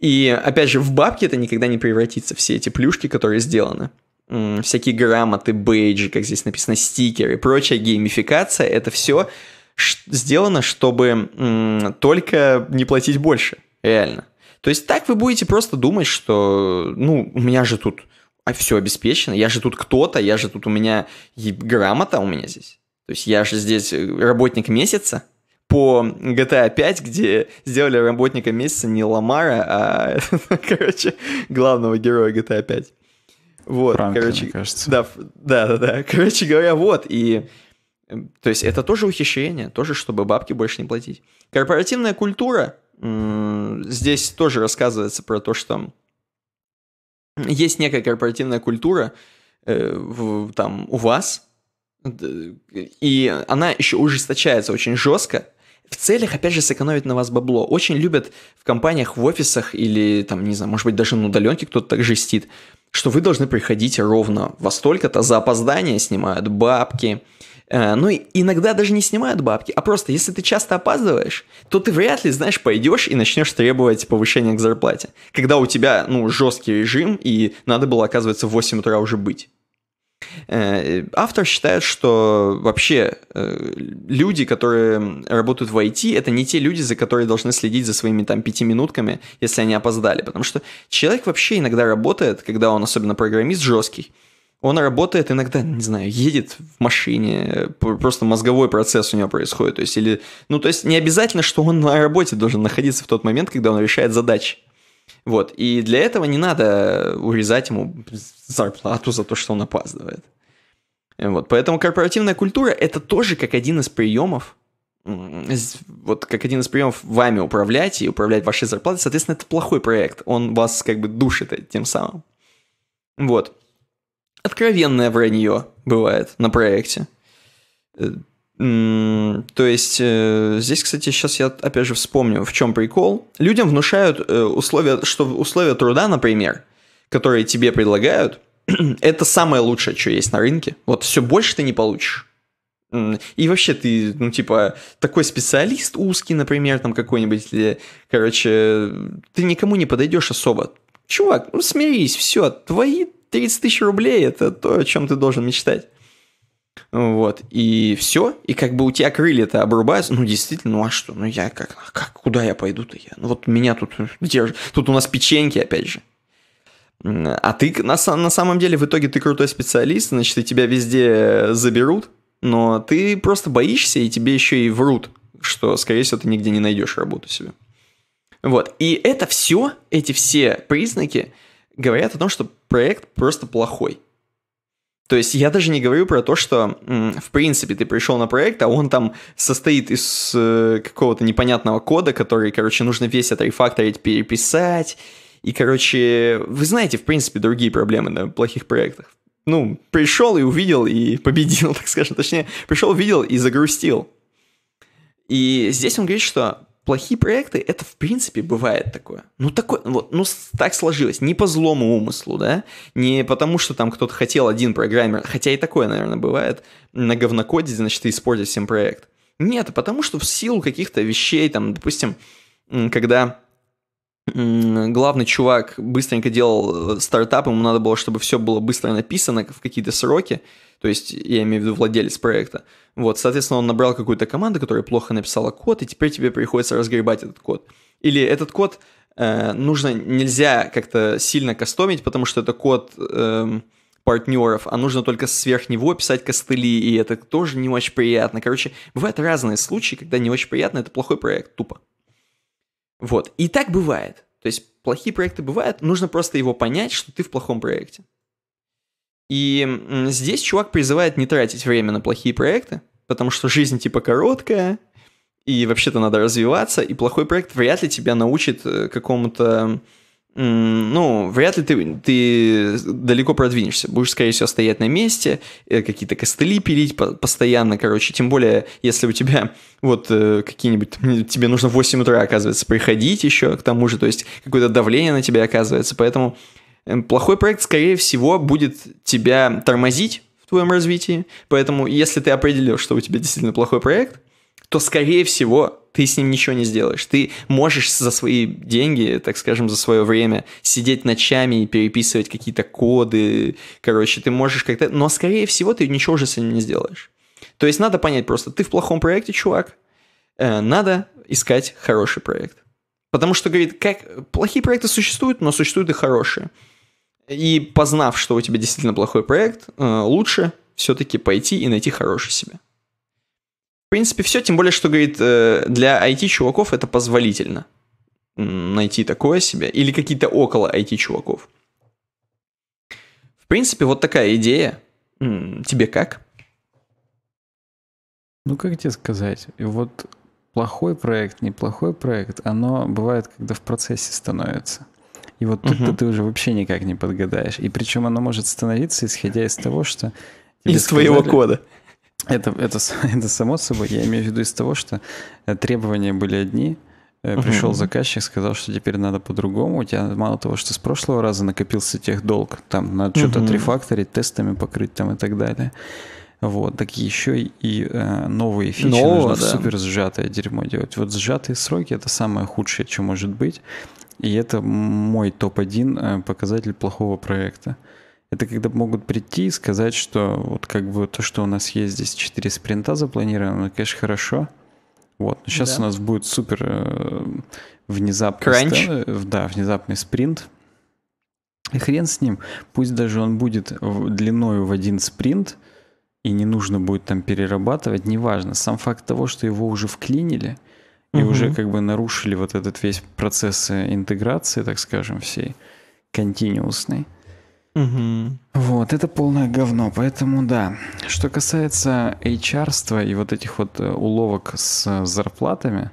И, опять же, в бабки это никогда не превратится, все эти плюшки, которые сделаны всякие грамоты, бейджи, как здесь написано, стикеры, прочая геймификация, это все сделано, чтобы только не платить больше, реально. То есть так вы будете просто думать, что, ну, у меня же тут а все обеспечено, я же тут кто-то, я же тут у меня и грамота у меня здесь. То есть я же здесь э, работник месяца, по GTA 5, где сделали работника месяца не Ламара, а, короче, главного героя GTA 5. Вот, Франка, короче, мне кажется. Да, да, да, да. Короче говоря, вот, и... То есть это тоже ухищрение, тоже, чтобы бабки больше не платить. Корпоративная культура, здесь тоже рассказывается про то, что есть некая корпоративная культура э, в, там у вас, и она еще ужесточается очень жестко, в целях, опять же, сэкономить на вас бабло. Очень любят в компаниях, в офисах или, там, не знаю, может быть, даже на удаленке кто-то так жестит, что вы должны приходить ровно во столько-то, за опоздание снимают бабки, э, ну, иногда даже не снимают бабки, а просто если ты часто опаздываешь, то ты вряд ли, знаешь, пойдешь и начнешь требовать повышения к зарплате. Когда у тебя, ну, жесткий режим, и надо было, оказывается, в 8 утра уже быть. Э, автор считает, что вообще э, люди, которые работают в IT, это не те люди, за которые должны следить за своими там пятиминутками, если они опоздали. Потому что человек вообще иногда работает, когда он особенно программист жесткий, он работает иногда, не знаю, едет в машине, э, просто мозговой процесс у него происходит. То есть, или, ну, то есть не обязательно, что он на работе должен находиться в тот момент, когда он решает задачи. Вот, и для этого не надо урезать ему зарплату за то, что он опаздывает. Вот, поэтому корпоративная культура – это тоже как один из приемов, вот как один из приемов вами управлять и управлять вашей зарплатой, соответственно, это плохой проект, он вас как бы душит тем самым. Вот. Откровенное вранье бывает на проекте. Э, то есть э, здесь, кстати, сейчас я опять же вспомню, в чем прикол. Людям внушают э, условия, что условия труда, например, которые тебе предлагают, это самое лучшее, что есть на рынке. Вот все больше ты не получишь. И вообще ты, ну, типа, такой специалист узкий, например, там какой-нибудь, или, короче, ты никому не подойдешь особо. Чувак, ну смирись, все, твои 30 тысяч рублей – это то, о чем ты должен мечтать. Вот, и все, и как бы у тебя крылья-то обрубаются, ну, действительно, ну, а что, ну, я как, а как куда я пойду-то я? Ну, вот меня тут где держит, тут у нас печеньки, опять же. А ты, на, на самом деле, в итоге ты крутой специалист, значит, и тебя везде э, заберут, но ты просто боишься, и тебе еще и врут, что, скорее всего, ты нигде не найдешь работу себе. Вот, и это все, эти все признаки говорят о том, что проект просто плохой. То есть я даже не говорю про то, что, в принципе, ты пришел на проект, а он там состоит из э, какого-то непонятного кода, который, короче, нужно весь рефакторить, переписать. И, короче, вы знаете, в принципе, другие проблемы на плохих проектах. Ну, пришел и увидел, и победил, так скажем. Точнее, пришел, увидел и загрустил. И здесь он говорит, что плохие проекты, это в принципе бывает такое. Ну, такое, ну, вот, ну, так сложилось. Не по злому умыслу, да? Не потому, что там кто-то хотел один программер, хотя и такое, наверное, бывает, на говнокоде, значит, и испортить всем проект. Нет, а потому что в силу каких-то вещей, там, допустим, когда главный чувак быстренько делал э, стартап, ему надо было, чтобы все было быстро написано в какие-то сроки, то есть я имею в виду владелец проекта. Вот, соответственно, он набрал какую-то команду, которая плохо написала код, и теперь тебе приходится разгребать этот код. Или этот код э, нужно, нельзя как-то сильно кастомить, потому что это код... Э, эм, партнеров, а нужно только сверх него писать костыли, и это тоже не очень приятно. Короче, бывают разные случаи, когда не очень приятно, это плохой проект, тупо. Вот, и так бывает. То есть плохие проекты бывают, нужно просто его понять, что ты в плохом проекте. И здесь чувак призывает не тратить время на плохие проекты, потому что жизнь типа короткая, и вообще-то надо развиваться, и плохой проект вряд ли тебя научит э, какому-то... Ну, вряд ли ты, ты далеко продвинешься. Будешь, скорее всего, стоять на месте, э, какие-то костыли пилить постоянно, короче. Тем более, если у тебя вот э, какие-нибудь... Тебе нужно в 8 утра, оказывается, приходить еще к тому же. То есть, какое-то давление на тебя оказывается. Поэтому Эм, плохой проект, скорее всего, будет тебя тормозить в твоем развитии. Поэтому, если ты определил, что у тебя действительно плохой проект, то, скорее всего, ты с ним ничего не сделаешь. Ты можешь за свои деньги, так скажем, за свое время сидеть ночами и переписывать какие-то коды, короче, ты можешь как-то... Но, скорее всего, ты ничего уже с ним не сделаешь. То есть надо понять просто, ты в плохом проекте, чувак, э, надо искать хороший проект. Потому что, говорит, как плохие проекты существуют, но существуют и хорошие. И познав, что у тебя действительно плохой проект, э, лучше все-таки пойти и найти хороший себе. В принципе, все, тем более, что, говорит, э, для IT-чуваков это позволительно найти такое себе, или какие-то около IT-чуваков. В принципе, вот такая идея. Тебе как? Ну, как тебе сказать? Вот плохой проект, неплохой проект, оно бывает, когда в процессе становится. И вот тут-то ты уже вообще никак не подгадаешь. И причем оно может становиться, исходя из того, что... Из сказали... твоего кода. Это, это, это само собой. Я имею в виду из того, что э, требования были одни, э, Пришел угу. заказчик, сказал, что теперь надо по-другому. У тебя мало того, что с прошлого раза накопился тех долг, там надо угу. что-то трифакторить, тестами покрыть там и так далее. Вот, так еще и э, новые фичи Нового, нужно да. супер сжатое дерьмо делать. Вот сжатые сроки это самое худшее, что может быть. И это мой топ-1 э, показатель плохого проекта. Это когда могут прийти и сказать, что вот как бы то, что у нас есть здесь 4 спринта запланировано, ну, конечно, хорошо. Вот. Но сейчас да. у нас будет супер э, внезапный, стен, э, да, внезапный спринт. И хрен с ним. Пусть даже он будет длиною в один спринт, и не нужно будет там перерабатывать, неважно. Сам факт того, что его уже вклинили – и угу. уже как бы нарушили вот этот весь процесс э, интеграции, так скажем, всей континуусной. Угу. Вот, это полное говно, поэтому да. Что касается HR-ства и вот этих вот э, уловок с э, зарплатами,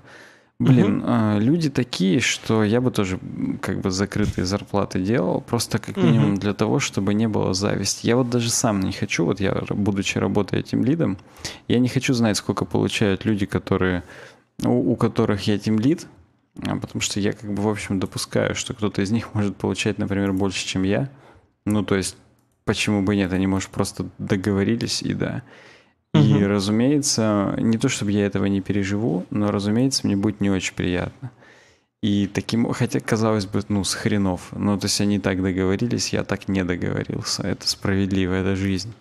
блин, угу. люди такие, что я бы тоже как бы закрытые зарплаты делал, просто как минимум угу. для того, чтобы не было зависти. Я вот даже сам не хочу, вот я, будучи работая этим лидом, я не хочу знать, сколько получают люди, которые у, у которых я тем лид, а, потому что я как бы, в общем, допускаю, что кто-то из них может получать, например, больше, чем я. Ну, то есть, почему бы нет, они, может, просто договорились и да. И, угу. разумеется, не то чтобы я этого не переживу, но, разумеется, мне будет не очень приятно. И таким, хотя, казалось бы, ну, с хренов. Ну, то есть они так договорились, я так не договорился. Это справедливо, это жизнь.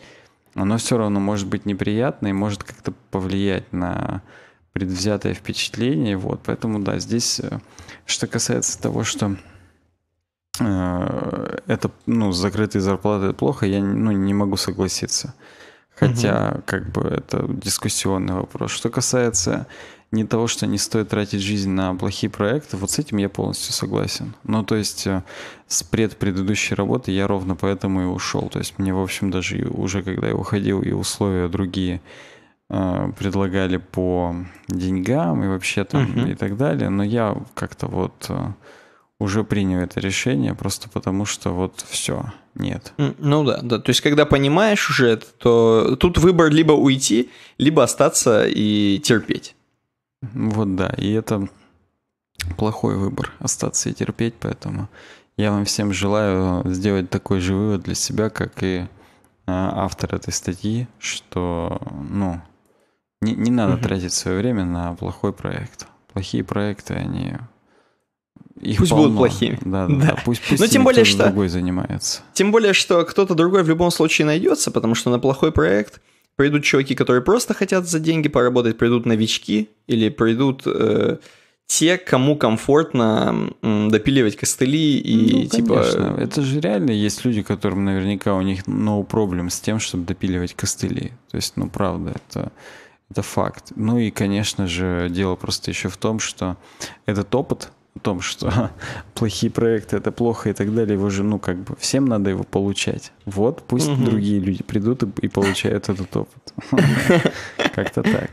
Но все равно может быть неприятно и может как-то повлиять на предвзятое впечатление. Вот, поэтому, да, здесь, э, что касается того, что э, это, ну, закрытые зарплаты плохо, я, ну, не могу согласиться. Хотя, угу. как бы, это дискуссионный вопрос. Что касается не того, что не стоит тратить жизнь на плохие проекты, вот с этим я полностью согласен. Ну, то есть, э, с пред предыдущей работы я ровно поэтому и ушел. То есть, мне, в общем, даже уже когда я уходил, и условия другие, Э, предлагали по деньгам и вообще там угу. и так далее. Но я как-то вот э, уже принял это решение просто потому, что вот все, нет. Ну да, да. То есть, когда понимаешь уже это, то тут выбор либо уйти, либо остаться и терпеть. Вот да, и это плохой выбор остаться и терпеть, поэтому я вам всем желаю сделать такой же вывод для себя, как и э, автор этой статьи, что, ну, не, не надо угу. тратить свое время на плохой проект. Плохие проекты, они их пусть полно. будут плохими. Да, да. да. Пусть, пусть Но ну, тем более, что другой занимается. Тем более, что кто-то другой в любом случае найдется, потому что на плохой проект придут чуваки, которые просто хотят за деньги поработать, придут новички или придут э, те, кому комфортно э, допиливать костыли и ну, типа. Конечно. Это же реально есть люди, которым наверняка у них no problem с тем, чтобы допиливать костыли. То есть, ну правда, это это факт. Ну и, конечно же, дело просто еще в том, что этот опыт о том, что плохие проекты это плохо и так далее, его же, ну, как бы, всем надо его получать. Вот, пусть угу. другие люди придут и, и получают этот опыт. Как-то так.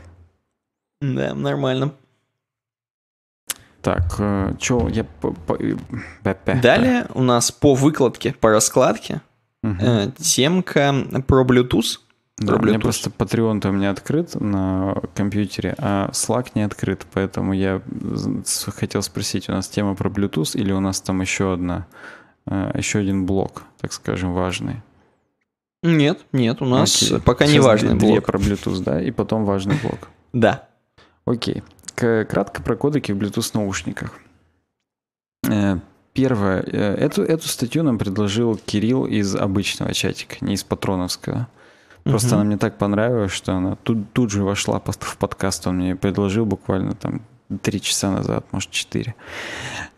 Да, нормально. Так, э, что я... Э, далее у нас по выкладке, по раскладке э, темка про Bluetooth. Да, у меня просто patreon у меня открыт на компьютере, а Slack не открыт, поэтому я хотел спросить, у нас тема про Bluetooth или у нас там еще одна, а, еще один блок, так скажем, важный? Нет, нет, у нас Окей. пока Сейчас не важный две, блок. Две про Bluetooth, да, и потом важный блок. Да. Окей. Кратко про кодеки в Bluetooth наушниках. Э, первое. Э, эту, эту статью нам предложил Кирилл из обычного чатика, не из патроновского. Просто угу. она мне так понравилась, что она тут, тут же вошла в подкаст. Он мне предложил буквально там три часа назад, может, четыре.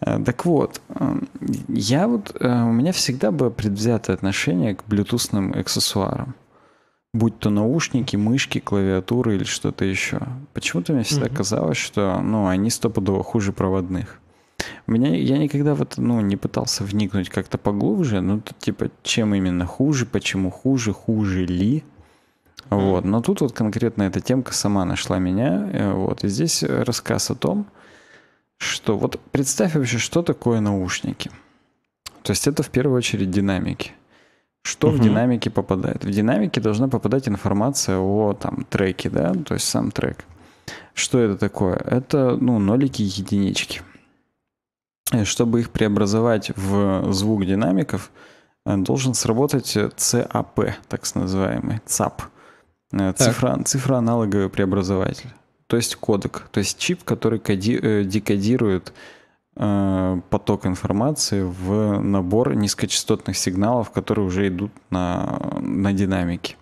Э, так вот, эм, я вот, э, у меня всегда было предвзятое отношение к блютусным аксессуарам. Будь то наушники, мышки, клавиатуры или что-то еще. Почему-то мне всегда угу. казалось, что ну, они стопудово хуже проводных. У меня, я никогда вот, ну, не пытался вникнуть как-то поглубже, ну, тут, типа, чем именно хуже, почему хуже, хуже ли, вот. Но тут вот конкретно эта темка сама нашла меня. Э, вот. И здесь рассказ о том, что вот представь вообще, что такое наушники. То есть это в первую очередь динамики. Что угу. в динамике попадает? В динамике должна попадать информация о там треке, да, то есть сам трек. Что это такое? Это ну нолики и единички. Чтобы их преобразовать в звук динамиков, э, должен сработать э, ЦАП, так называемый ЦАП. Э, цифра, цифроаналоговый преобразователь. То есть кодек. То есть чип, который коди, э, декодирует э, поток информации в набор низкочастотных сигналов, которые уже идут на, на динамике.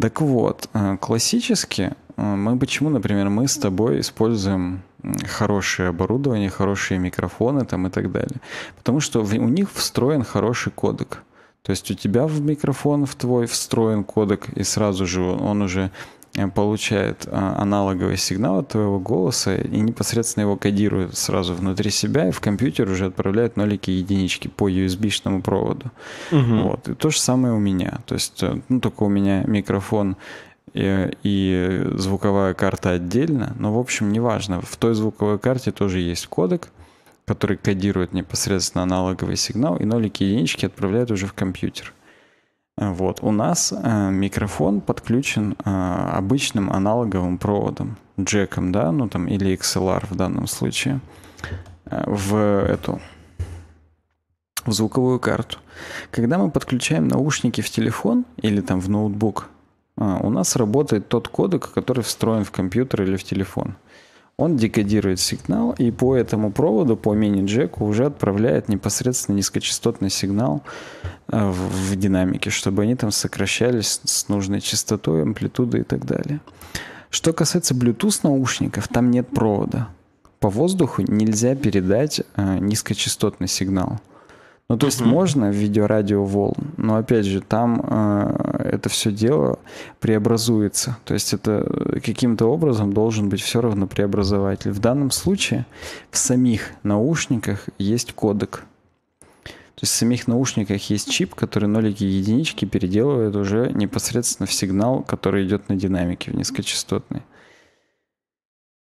Так вот, э, классически мы почему, например, мы с тобой используем хорошее оборудование, хорошие микрофоны там и так далее? Потому что у них встроен хороший кодек. То есть у тебя в микрофон в твой встроен кодек, и сразу же он уже э, получает а, аналоговый сигнал от твоего голоса и непосредственно его кодирует сразу внутри себя и в компьютер уже отправляет нолики и единички по USB-шному проводу. Угу. Вот. И то же самое у меня. То есть, э, ну, только у меня микрофон и, э, и звуковая карта отдельно, но, в общем, неважно. В той звуковой карте тоже есть кодек, который кодирует непосредственно аналоговый сигнал, и нолики и единички отправляют уже в компьютер. Вот. У нас э, микрофон подключен э, обычным аналоговым проводом, джеком, да, ну там, или XLR в данном случае, э, в эту, в звуковую карту. Когда мы подключаем наушники в телефон или там в ноутбук, э, у нас работает тот кодек, который встроен в компьютер или в телефон он декодирует сигнал и по этому проводу, по мини-джеку уже отправляет непосредственно низкочастотный сигнал э, в динамике, чтобы они там сокращались с нужной частотой, амплитудой и так далее. Что касается Bluetooth наушников, там нет провода. По воздуху нельзя передать э, низкочастотный сигнал. Ну, то есть mm-hmm. можно в видеорадио волн, но опять же, там э, это все дело преобразуется. То есть это э, каким-то образом должен быть все равно преобразователь. В данном случае в самих наушниках есть кодек. То есть в самих наушниках есть чип, который нолики и единички переделывает уже непосредственно в сигнал, который идет на динамике в низкочастотный.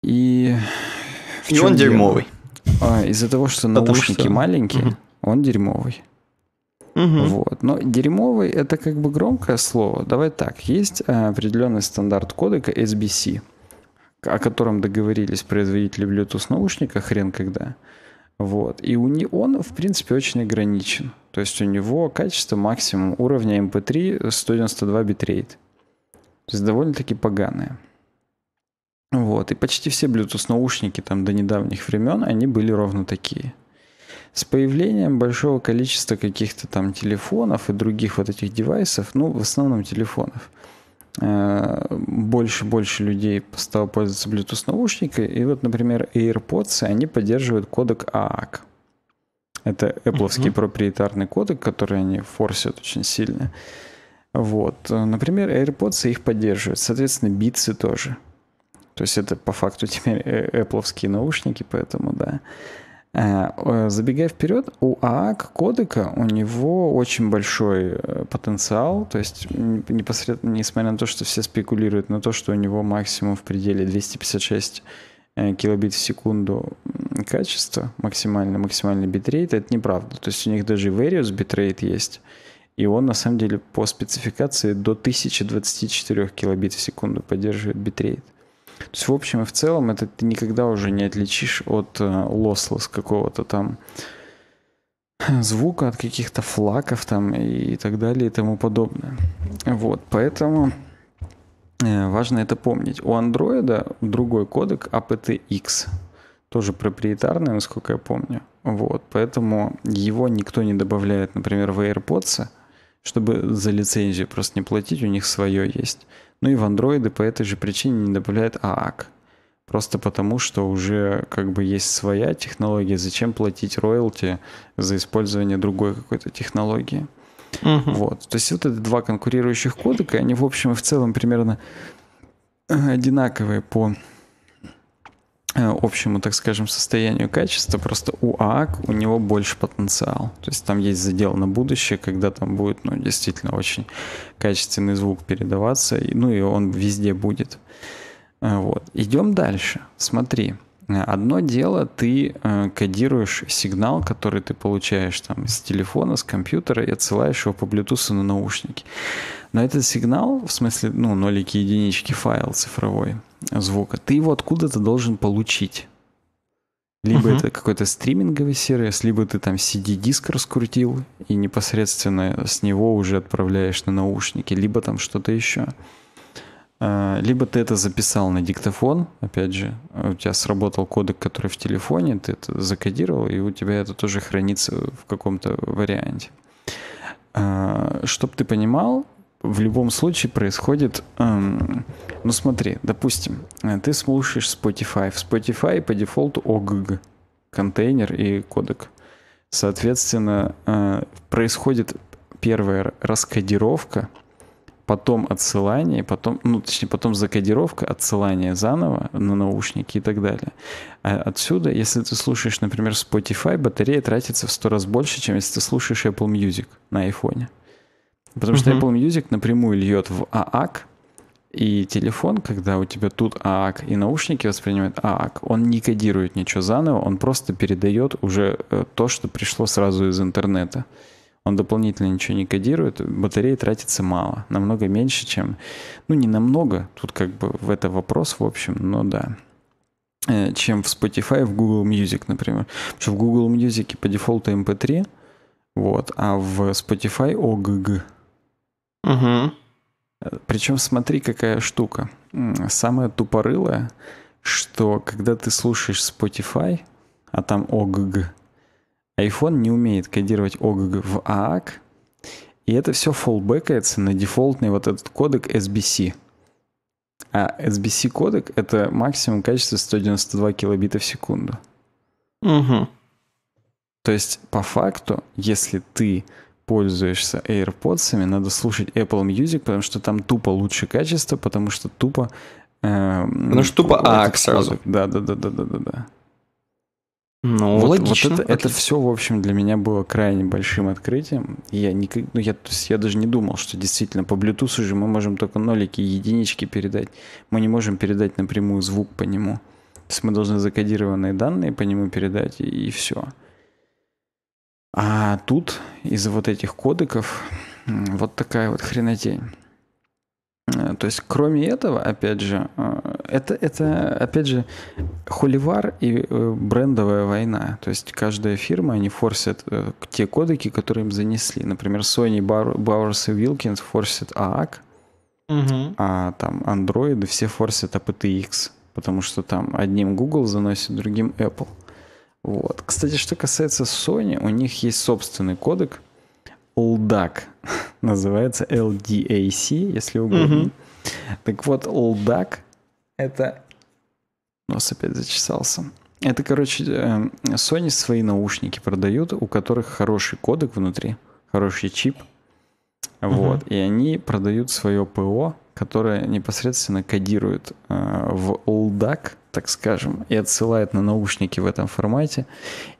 И... и он дерьмовый. А, из-за того, что Потому наушники что... маленькие, угу он дерьмовый. Угу. Вот. Но дерьмовый это как бы громкое слово. Давай так, есть э, определенный стандарт кодека SBC, о котором договорились производители Bluetooth наушника хрен когда. Вот. И у не, он, в принципе, очень ограничен. То есть у него качество максимум уровня MP3 192 битрейт. То есть довольно-таки поганое. Вот. И почти все Bluetooth наушники там до недавних времен, они были ровно такие. С появлением большого количества каких-то там телефонов и других вот этих девайсов, ну, в основном телефонов, больше-больше э, людей стало пользоваться Bluetooth наушниками. И вот, например, AirPods, они поддерживают кодек AAC. Это Apple uh-huh. проприетарный кодек, который они форсят очень сильно. Вот. Например, AirPods их поддерживают. Соответственно, битсы тоже. То есть это по факту теперь э, Apple наушники, поэтому да. Э, э, забегая вперед, у ААК кодека у него очень большой э, потенциал, то есть непосредственно, несмотря на то, что все спекулируют на то, что у него максимум в пределе 256 килобит в секунду качество максимально, максимальный битрейт, это неправда. То есть у них даже Various битрейт есть, и он на самом деле по спецификации до 1024 килобит в секунду поддерживает битрейт. То есть, в общем и в целом, это ты никогда уже не отличишь от э, лослос какого-то там звука, от каких-то флаков там и так далее и тому подобное. Вот, поэтому э, важно это помнить. У андроида другой кодек APTX, а тоже проприетарный, насколько я помню. Вот, поэтому его никто не добавляет, например, в AirPods, а, чтобы за лицензию просто не платить, у них свое есть. Ну и в андроиды по этой же причине не добавляют ААК. Просто потому, что уже как бы есть своя технология, зачем платить роялти за использование другой какой-то технологии. Угу. Вот. То есть вот эти два конкурирующих кодека, они в общем и в целом примерно одинаковые по Э, общему, так скажем, состоянию качества, просто у ААК у него больше потенциал. То есть там есть задел на будущее, когда там будет, ну, действительно очень качественный звук передаваться, ну, и он везде будет. Э, вот. Идем дальше. Смотри. Одно дело, ты э, кодируешь сигнал, который ты получаешь там с телефона, с компьютера и отсылаешь его по Bluetooth на наушники. Но этот сигнал, в смысле, ну, нолики, единички, файл цифровой, звука, ты его откуда-то должен получить. Либо uh-huh. это какой-то стриминговый сервис, либо ты там CD-диск раскрутил и непосредственно с него уже отправляешь на наушники, либо там что-то еще. А, либо ты это записал на диктофон, опять же, у тебя сработал кодек, который в телефоне, ты это закодировал, и у тебя это тоже хранится в каком-то варианте. А, Чтобы ты понимал, в любом случае происходит... Эм, ну смотри, допустим, э, ты слушаешь Spotify. В Spotify по дефолту OGG контейнер и кодек. Соответственно, э, происходит первая раскодировка, потом отсылание, потом, ну, точнее, потом закодировка, отсылание заново на наушники и так далее. А отсюда, если ты слушаешь, например, Spotify, батарея тратится в сто раз больше, чем если ты слушаешь Apple Music на айфоне. Потому mm-hmm. что Apple Music напрямую льет в ААК, и телефон, когда у тебя тут ААК, и наушники воспринимают ААК, он не кодирует ничего заново, он просто передает уже э, то, что пришло сразу из интернета. Он дополнительно ничего не кодирует, батареи тратится мало, намного меньше, чем... Ну, не намного, тут как бы в это вопрос, в общем, но да э, чем в Spotify, в Google Music, например. Потому что в Google Music по дефолту MP3, вот, а в Spotify OGG. Угу. Причем смотри, какая штука. Самое тупорылое, что когда ты слушаешь Spotify, а там ОГГ, iPhone не умеет кодировать ОГГ в ААК, и это все фоллбекается на дефолтный вот этот кодек SBC. А SBC кодек — это максимум качества 192 килобита в секунду. Угу. То есть, по факту, если ты пользуешься AirPods, надо слушать Apple Music, потому что там тупо лучше качество, потому что тупо... ну что тупо АК сразу. Да, да, да, да, да, да, да. Ну, вот, логично. Вот это, это все, в общем, для меня было крайне большим открытием. Я, никак, ну, я, то есть я даже не думал, что действительно по Bluetooth же мы можем только нолики и единички передать. Мы не можем передать напрямую звук по нему. То есть мы должны закодированные данные по нему передать, и, и все. А тут из-за вот этих кодеков вот такая вот хренотень. Э, то есть, кроме этого, опять же, э, это, это опять же, холивар и э, брендовая война. То есть, каждая фирма, они форсят те кодеки, которые им занесли. Например, Sony, Bowers и Wilkins форсят AAC, угу. а там Android все форсят APTX, потому что там одним Google заносит, другим Apple. Вот. Кстати, что касается Sony, у них есть собственный кодек. LDAC называется LDAC, если угодно. Угу. Так вот, LDAC это... Нос опять зачесался. Это, короче, э, Sony свои наушники продают, у которых хороший кодек внутри, хороший чип. Вот. Угу. И они продают свое ПО которая непосредственно кодирует э, в LDAC, так скажем, и отсылает на наушники в этом формате.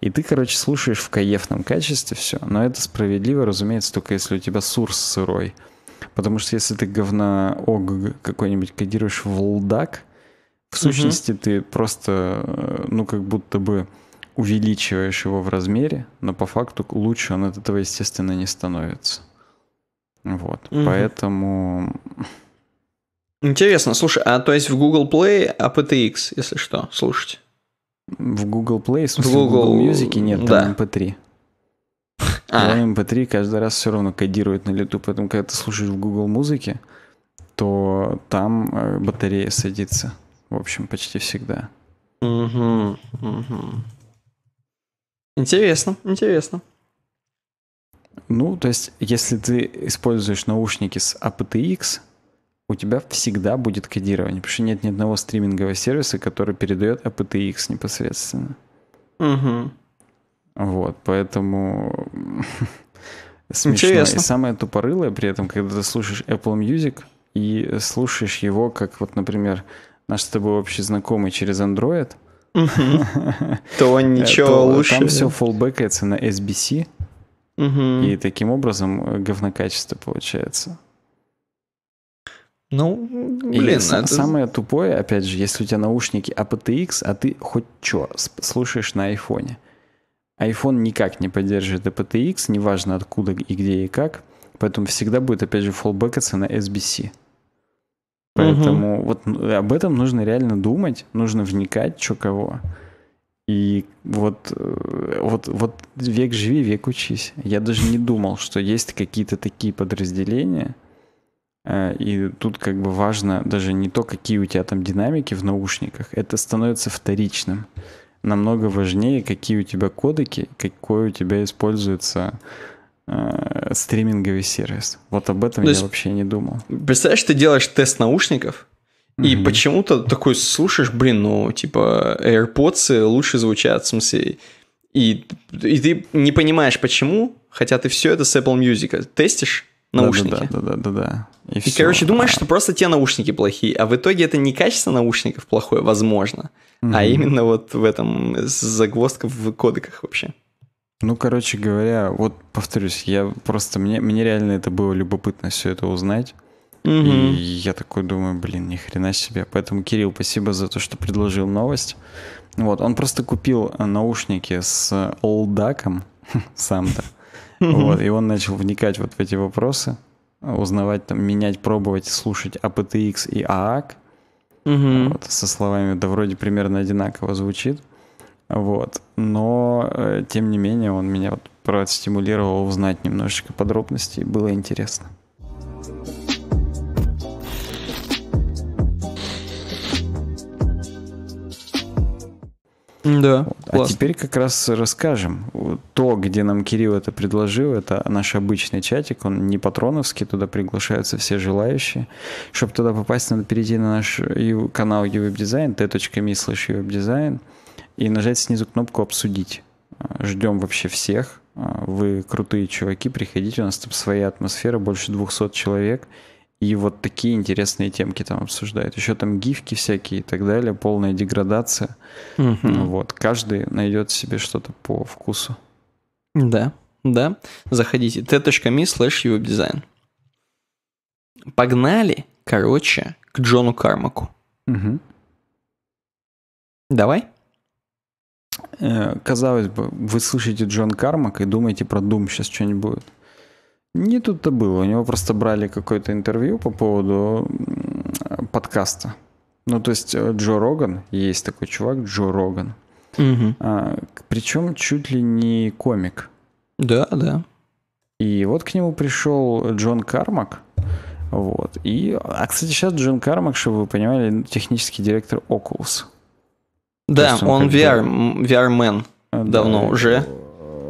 И ты, короче, слушаешь в каефном качестве все. Но это справедливо, разумеется, только если у тебя сурс сырой. Потому что если ты говна ОГ какой-нибудь кодируешь в LDAC, в сущности угу. ты просто, э, ну, как будто бы увеличиваешь его в размере, но по факту лучше он от этого, естественно, не становится. Вот. Угу. Поэтому Интересно, слушай, а то есть в Google Play APTX, а если что, слушать? В Google Play, в смысле, Google, Google Music нет, там MP3. Эм а. Он MP3 эм каждый раз все равно кодирует на лету, поэтому когда ты слушаешь в Google музыке, то там э, батарея садится, в общем, почти всегда. Угу, угу. Интересно, интересно. Ну, то есть, если ты используешь наушники с APTX, а у тебя всегда будет кодирование, потому что нет ни одного стримингового сервиса, который передает APTX непосредственно. Угу. Вот, поэтому смешно. Интересно. И самое тупорылое при этом, когда ты слушаешь Apple Music и слушаешь его, как вот, например, наш с тобой общий знакомый через Android, то ничего лучше. Там все фоллбекается на SBC, и таким образом э, говнокачество получается. Ну, блин, и это... Самое тупое, опять же, если у тебя наушники aptX, а ты хоть что слушаешь на айфоне. iPhone никак не поддерживает aptX, неважно откуда и где и как. Поэтому всегда будет, опять же, фоллбекаться на SBC. Поэтому угу. вот ну, об этом нужно реально думать, нужно вникать, что кого. И вот, э, вот, вот век живи, век учись. Я даже не думал, что есть какие-то такие подразделения – Э, и тут как бы важно даже не то, какие у тебя там динамики в наушниках, это становится вторичным. Намного важнее, какие у тебя кодеки, какой у тебя используется э, стриминговый сервис. Вот об этом То я вообще не думал. Представляешь, ты делаешь тест наушников, и угу. почему-то такой слушаешь, блин, ну, типа, AirPods лучше звучат, в смысле, и, и ты не понимаешь, почему, хотя ты все это с Apple Music тестишь, наушники. Да, да, да, да, да. И, и все. короче, думаешь, что просто те наушники плохие, а в итоге это не качество наушников плохое, возможно, mm-hmm. а именно вот в этом загвоздка в кодеках вообще. Ну, короче говоря, вот повторюсь, я просто мне, мне реально это было любопытно все это узнать. Mm-hmm. И я такой думаю, блин, ни хрена себе. Поэтому, Кирилл, спасибо за то, что предложил новость. Вот, он просто купил наушники с олдаком сам-то. Вот, и он начал вникать вот в эти вопросы, узнавать, там, менять, пробовать, слушать АПТХ и ААК. Угу. Вот, со словами, да вроде примерно одинаково звучит. Вот. Но, э, тем не менее, он меня вот простимулировал узнать немножечко подробностей. Было интересно. Да, вот. А теперь как раз расскажем. То, где нам Кирилл это предложил, это наш обычный чатик, он не патроновский, туда приглашаются все желающие. Чтобы туда попасть, надо перейти на наш канал uwebdesign, t.me слышь uwebdesign, и нажать снизу кнопку «Обсудить». А, Ждем вообще всех. А, вы крутые чуваки, приходите, у нас там своя атмосфера, больше 200 человек – и вот такие интересные темки там обсуждают. Еще там гифки всякие и так далее, полная деградация. Угу. Вот, каждый найдет себе что-то по вкусу. Да, да. Заходите t.me slash дизайн. Погнали, короче, к Джону Кармаку. Угу. Давай. Э, казалось бы, вы слышите Джон Кармак и думаете про Дум, сейчас что-нибудь будет. Не тут-то было. У него просто брали какое-то интервью по поводу подкаста. Ну, то есть э, Джо Роган, есть такой чувак, Джо Роган. Угу. А, причем чуть ли не комик. Да, да. И вот к нему пришел Джон Кармак. Вот. И, а, кстати, сейчас Джон Кармак, чтобы вы понимали, технический директор Oculus. Да, он, он VR, VR-мен давно да, уже.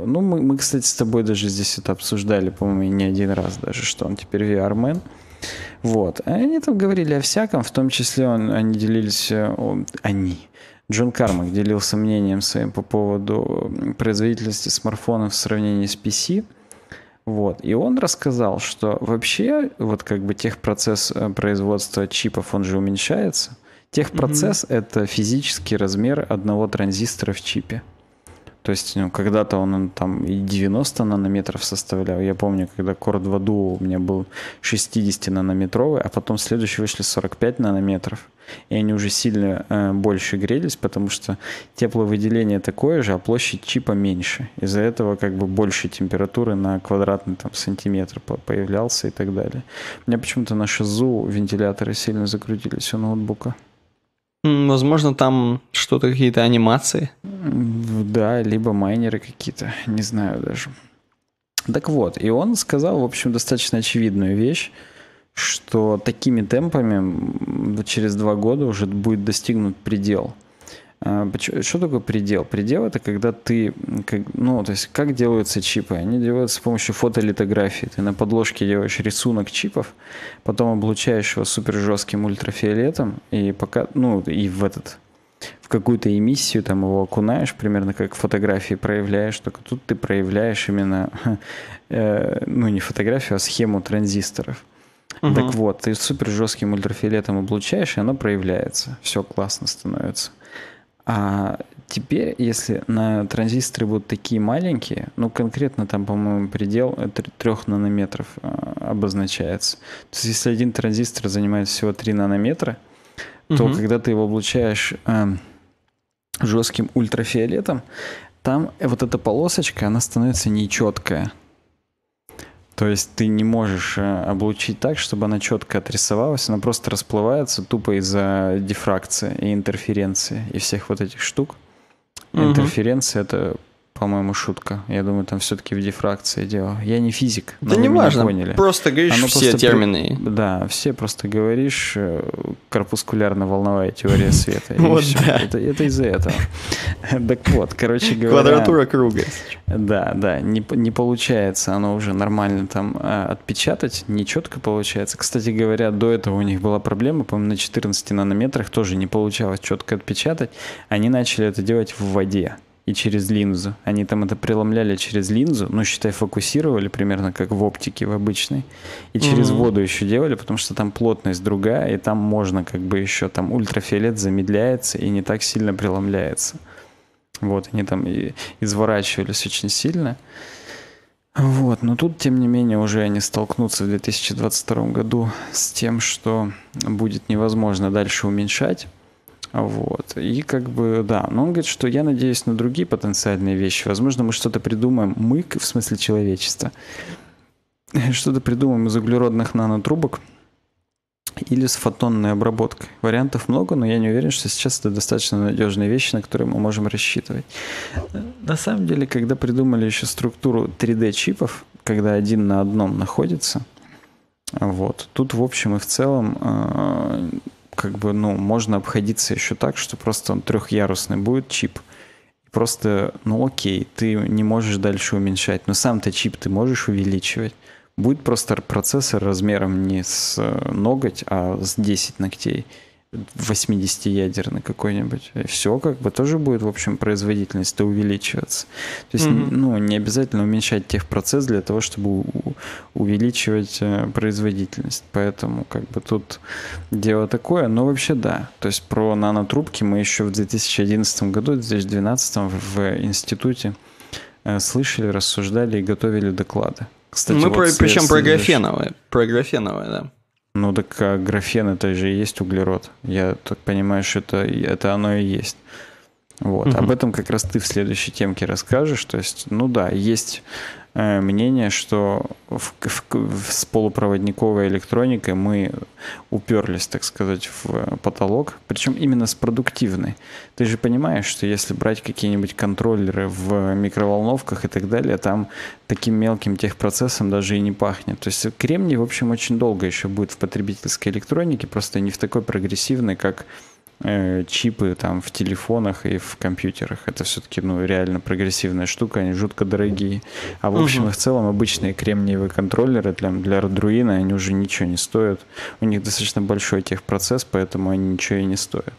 Ну, мы, мы, кстати, с тобой даже здесь это обсуждали, по-моему, не один раз даже, что он теперь VR-мен. Вот. Они там говорили о всяком, в том числе он, они делились... Э, о, они. Джон Кармак делился мнением своим по поводу производительности смартфонов в сравнении с PC. Вот. И он рассказал, что вообще вот как бы техпроцесс э, производства чипов, он же уменьшается. Техпроцесс mm-hmm. — это физический размер одного транзистора в чипе. То есть ну, когда-то он там и 90 нанометров составлял. Я помню, когда Core 2 Duo у меня был 60 нанометровый, а потом следующие вышли 45 нанометров. И они уже сильно э, больше грелись, потому что тепловыделение такое же, а площадь чипа меньше. Из-за этого как бы больше температуры на квадратный там, сантиметр появлялся и так далее. У меня почему-то на шизу вентиляторы сильно закрутились у ноутбука. Возможно, там что-то, какие-то анимации. Да, либо майнеры какие-то, не знаю даже. Так вот, и он сказал, в общем, достаточно очевидную вещь, что такими темпами через два года уже будет достигнут предел – а, что такое предел? Предел это когда ты, ну, то есть как делаются чипы? Они делаются с помощью фотолитографии. Ты на подложке делаешь рисунок чипов, потом облучаешь его супер жестким ультрафиолетом и пока, ну, и в этот, в какую-то эмиссию там его окунаешь, примерно как фотографии проявляешь, только тут ты проявляешь именно, э, ну, не фотографию, а схему транзисторов. Угу. Так вот, ты супер жестким ультрафиолетом облучаешь, и оно проявляется. Все классно становится. А теперь, если на транзисторы будут такие маленькие, ну конкретно там, по-моему, предел 3 э, нанометров э, обозначается. То есть если один транзистор занимает всего 3 нанометра, то угу. когда ты его облучаешь э, жестким ультрафиолетом, там вот эта полосочка, она становится нечеткая. То есть ты не можешь э, облучить так, чтобы она четко отрисовалась, она просто расплывается тупо из-за дифракции и интерференции и всех вот этих штук. Угу. Интерференция это по-моему, шутка. Я думаю, там все-таки в дифракции дело. Я не физик. но Да не важно, поняли. просто говоришь Оно все просто термины. При... Да, все просто говоришь э, корпускулярно-волновая теория света. Вот, да. Это из-за этого. Так вот, короче говоря... Квадратура круга. Да, да, не получается оно уже нормально там а, отпечатать, не четко получается. Кстати говоря, до этого у них была проблема, по-моему, на 14 нанометрах тоже не получалось четко отпечатать. Они начали это делать в воде и через линзу. Они там это преломляли через линзу, ну, считай, фокусировали примерно как в оптике в обычной. И через mm-hmm. воду еще делали, потому что там плотность другая, и там можно как бы еще, там ультрафиолет замедляется и не так сильно преломляется. Вот, они там и изворачивались очень сильно. Вот, но тут, тем не менее, уже они столкнутся в 2022 году с тем, что будет невозможно дальше уменьшать вот. И как бы, да. Но он говорит, что я надеюсь на другие потенциальные вещи. Возможно, мы что-то придумаем. Мы, в смысле человечества. Что-то придумаем из углеродных нанотрубок или с фотонной обработкой. Вариантов много, но я не уверен, что сейчас это достаточно надежные вещи, на которые мы можем рассчитывать. На самом деле, когда придумали еще структуру 3D-чипов, когда один на одном находится, вот, тут в общем и в целом э, как бы, ну, можно обходиться еще так, что просто он трехярусный будет чип. Просто, ну окей, ты не можешь дальше уменьшать, но сам-то чип ты можешь увеличивать. Будет просто процессор размером не с э, ноготь, а с 10 ногтей. 80-ядерный какой-нибудь. Все как бы тоже будет, в общем, производительность-то увеличиваться. То есть, mm-hmm. ну, не обязательно уменьшать техпроцесс для того, чтобы увеличивать э, производительность. Поэтому как бы тут дело такое. Но вообще да. То есть про нанотрубки мы еще в 2011 году, в 2012 в институте э, слышали, рассуждали и готовили доклады. Кстати, мы вот про, причем про графеновые, про графеновые, да. Ну так а графен это же и есть углерод. Я так понимаю, что это, это оно и есть. Вот. Угу. Об этом как раз ты в следующей темке расскажешь. То есть, ну да, есть Э, мнение, что в, в, в, с полупроводниковой электроникой мы уперлись, так сказать, в потолок, причем именно с продуктивной. Ты же понимаешь, что если брать какие-нибудь контроллеры в микроволновках и так далее, там таким мелким техпроцессом даже и не пахнет. То есть кремний, в общем, очень долго еще будет в потребительской электронике, просто не в такой прогрессивной, как Э, чипы там в телефонах и в компьютерах. Это все-таки ну, реально прогрессивная штука, они жутко дорогие. А в общем угу. и в целом обычные кремниевые контроллеры для, для Arduino, они уже ничего не стоят. У них достаточно большой техпроцесс, поэтому они ничего и не стоят.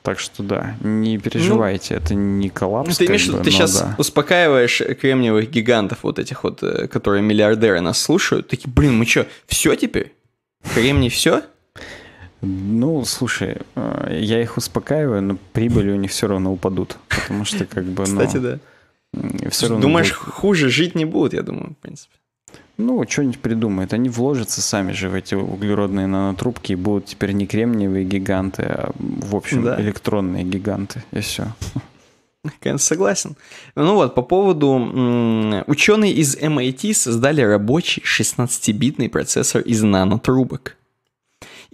Так что да, не ну, переживайте, ну, это не коллапс. Ну, ты имеешь, бы, ты сейчас да. успокаиваешь э, кремниевых гигантов вот этих вот, э, которые миллиардеры нас слушают, такие, блин, мы что, все теперь? Кремний все? Ну, слушай, э, я их успокаиваю, но прибыли у них все равно упадут. Потому что, как бы, ну, Кстати, да. Все равно Думаешь, будет... хуже жить не будут, я думаю, в принципе. Ну, что-нибудь придумают. Они вложатся сами же в эти углеродные нанотрубки и будут теперь не кремниевые гиганты, а, в общем, да. электронные гиганты. И все. Конечно, согласен. Ну вот, по поводу... ученые из MIT создали рабочий 16-битный процессор из нанотрубок.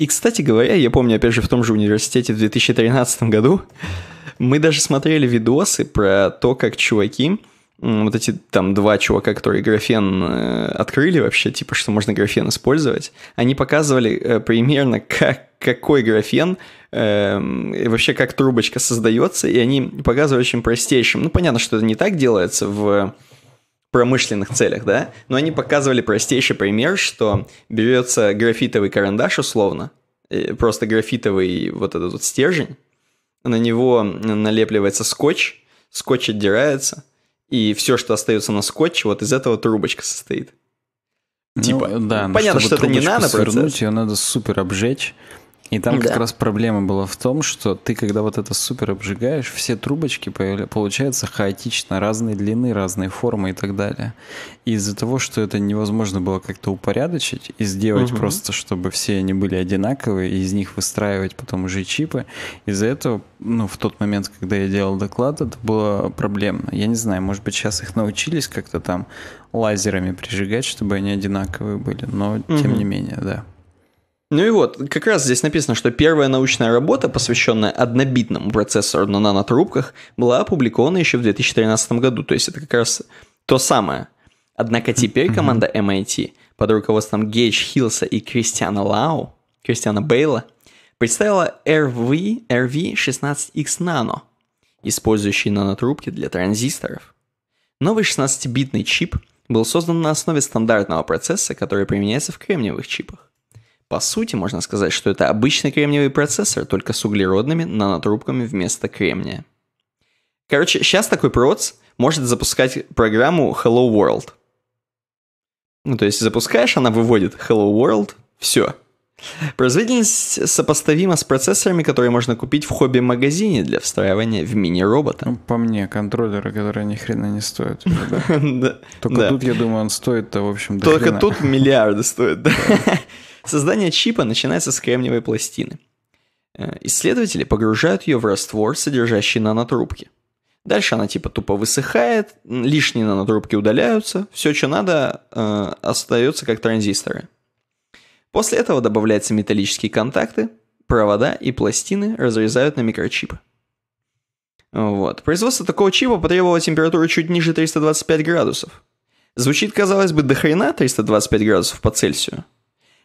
И, кстати говоря, я помню, опять же, в том же университете в 2013 году мы даже смотрели видосы про то, как чуваки, вот эти там два чувака, которые графен э, открыли вообще, типа, что можно графен использовать, они показывали э, примерно, как, какой графен, э, вообще как трубочка создается, и они показывали очень простейшим. Ну, понятно, что это не так делается в промышленных целях, да, но они показывали простейший пример, что берется графитовый карандаш условно, э, просто графитовый вот этот вот стержень, на него налепливается скотч, скотч отдирается, и все, что остается на скотче, вот из этого трубочка состоит. Ну, типа, ну, да, понятно, что это не нано свернуть, ее надо супер обжечь. И там да. как раз проблема была в том, что ты, когда вот это супер обжигаешь, все трубочки получаются хаотично, разной длины, разной формы и так далее. И из-за того, что это невозможно было как-то упорядочить и сделать угу. просто, чтобы все они были одинаковые, и из них выстраивать потом уже чипы, из-за этого, ну, в тот момент, когда я делал доклад, это было проблемно. Я не знаю, может быть, сейчас их научились как-то там лазерами прижигать, чтобы они одинаковые были, но угу. тем не менее, да. Ну и вот, как раз здесь написано, что первая научная работа, посвященная однобитному процессору на нанотрубках, была опубликована еще в 2013 году. То есть это как раз то самое. Однако теперь команда MIT под руководством Гейдж Хилса и Кристиана Лау, Кристиана Бейла, представила RV, RV16X Nano, использующий нанотрубки для транзисторов. Новый 16-битный чип был создан на основе стандартного процесса, который применяется в кремниевых чипах. По сути, можно сказать, что это обычный кремниевый процессор, только с углеродными нанотрубками вместо кремния. Короче, сейчас такой проц может запускать программу Hello World. Ну, то есть запускаешь, она выводит Hello World, все. Производительность сопоставима с процессорами, которые можно купить в хобби-магазине для встраивания в мини-робота. Ну, по мне, контроллеры, которые ни хрена не стоят. Только тут, я думаю, он стоит-то, в общем, Только тут миллиарды стоят, да. Создание чипа начинается с кремниевой пластины. Э, исследователи погружают ее в раствор, содержащий нанотрубки. Дальше она типа тупо высыхает, лишние нанотрубки удаляются, все, что надо, э, остается как транзисторы. После этого добавляются металлические контакты, провода и пластины разрезают на микрочипы. Вот. Производство такого чипа потребовало температуры чуть ниже 325 градусов. Звучит, казалось бы, до хрена 325 градусов по Цельсию –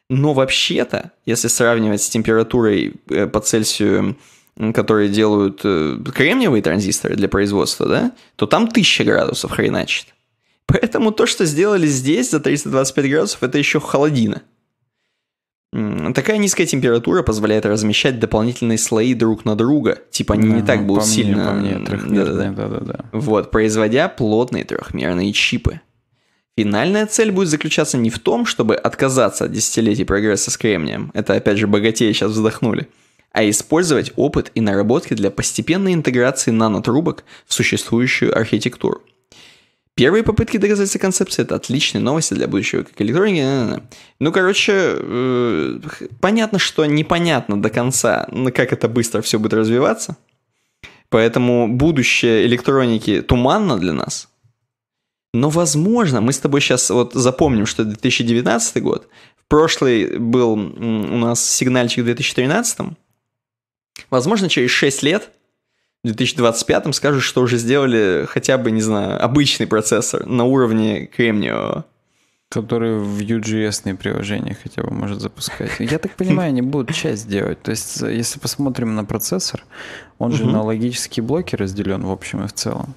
но вообще-то, если сравнивать с температурой э, по Цельсию, которые делают э, кремниевые транзисторы для производства, да, то там 1000 градусов хреначит. Поэтому то, что сделали здесь за 325 градусов, это еще холодина. Такая низкая температура позволяет размещать дополнительные слои друг на друга. Типа они да, не так будут по сильно... Мне, по мне, да, да. Да, да, да. Вот, производя плотные трехмерные чипы. Финальная цель будет заключаться не в том, чтобы отказаться от десятилетий прогресса с кремнием, это опять же богатеи сейчас вздохнули, а использовать опыт и наработки для постепенной интеграции нанотрубок в существующую архитектуру. Первые попытки доказательства концепции – это отличные новости для будущего как электроники. Ну, короче, э, понятно, что непонятно до конца, как это быстро все будет развиваться. Поэтому будущее электроники туманно для нас – но, возможно, мы с тобой сейчас вот запомним, что 2019 год, в прошлый был у нас сигнальчик в 2013, возможно, через 6 лет, в 2025 скажут, что уже сделали хотя бы, не знаю, обычный процессор на уровне кремниевого. Который в UGS приложения хотя бы может запускать. Я так понимаю, они будут часть делать. То есть, если посмотрим на процессор, он же угу. на логические блоки разделен в общем и в целом.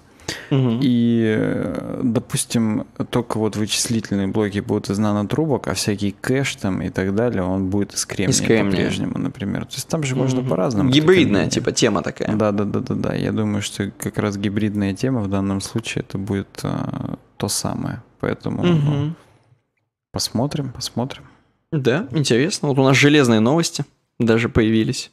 И, э, допустим, только вот вычислительные блоки будут из нанотрубок, а всякий кэш там и так далее, он будет из кремния, из по-прежнему, например. То есть там же можно угу. по-разному. Гибридная, это, типа, тема такая. Да-да-да-да-да. Я думаю, что как раз гибридная тема в данном случае это будет а, то самое. Поэтому угу. ну, посмотрим, посмотрим. Да, интересно. Вот у нас железные новости даже появились.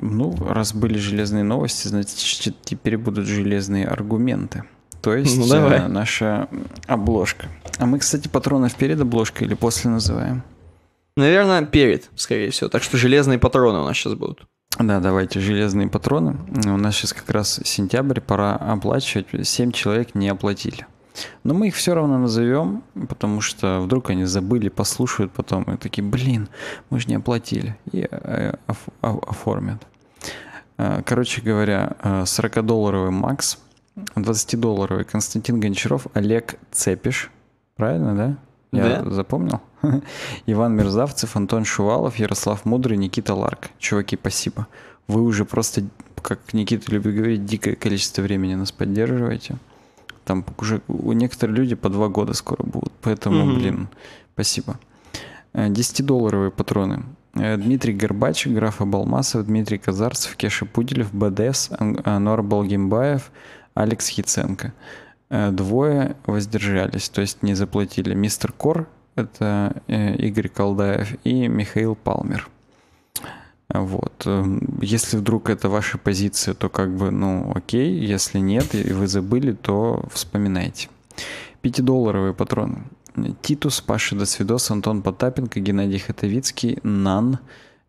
Ну, раз были железные новости, значит, теперь будут железные аргументы. То есть ну, э, давай. наша обложка. А мы, кстати, патронов перед обложкой или после называем? Наверное, перед, скорее всего. Так что железные патроны у нас сейчас будут. Да, давайте железные патроны. У нас сейчас как раз сентябрь, пора оплачивать. Семь человек не оплатили. Но мы их все равно назовем, потому что вдруг они забыли, послушают потом и такие, блин, мы же не оплатили. И э, оформят. Э, короче говоря, 40-долларовый э, Макс, 20-долларовый Константин Гончаров, Олег Цепиш. Правильно, да? Я да? запомнил? Иван Мерзавцев, Антон Шувалов, Ярослав Мудрый, Никита Ларк. Чуваки, спасибо. Вы уже просто, как Никита любит говорить, дикое количество времени нас поддерживаете. Там уже у некоторых люди по два года скоро будут. Поэтому, угу. блин, спасибо. 10-долларовые э, патроны. Э, Дмитрий Горбач, Граф Абалмасов, Дмитрий Казарцев, Кеша Пуделев, БДС, Анор Балгимбаев, Алекс Хиценко. Э, двое воздержались, то есть не заплатили. Мистер Кор, это э, Игорь Колдаев и Михаил Палмер. Вот. Эм, если вдруг это ваша позиция, то как бы, ну, окей. Если нет, и вы забыли, то вспоминайте. Пятидолларовые патроны. Титус, Паша Досвидос, Антон Потапенко, Геннадий Хатовицкий, Нан,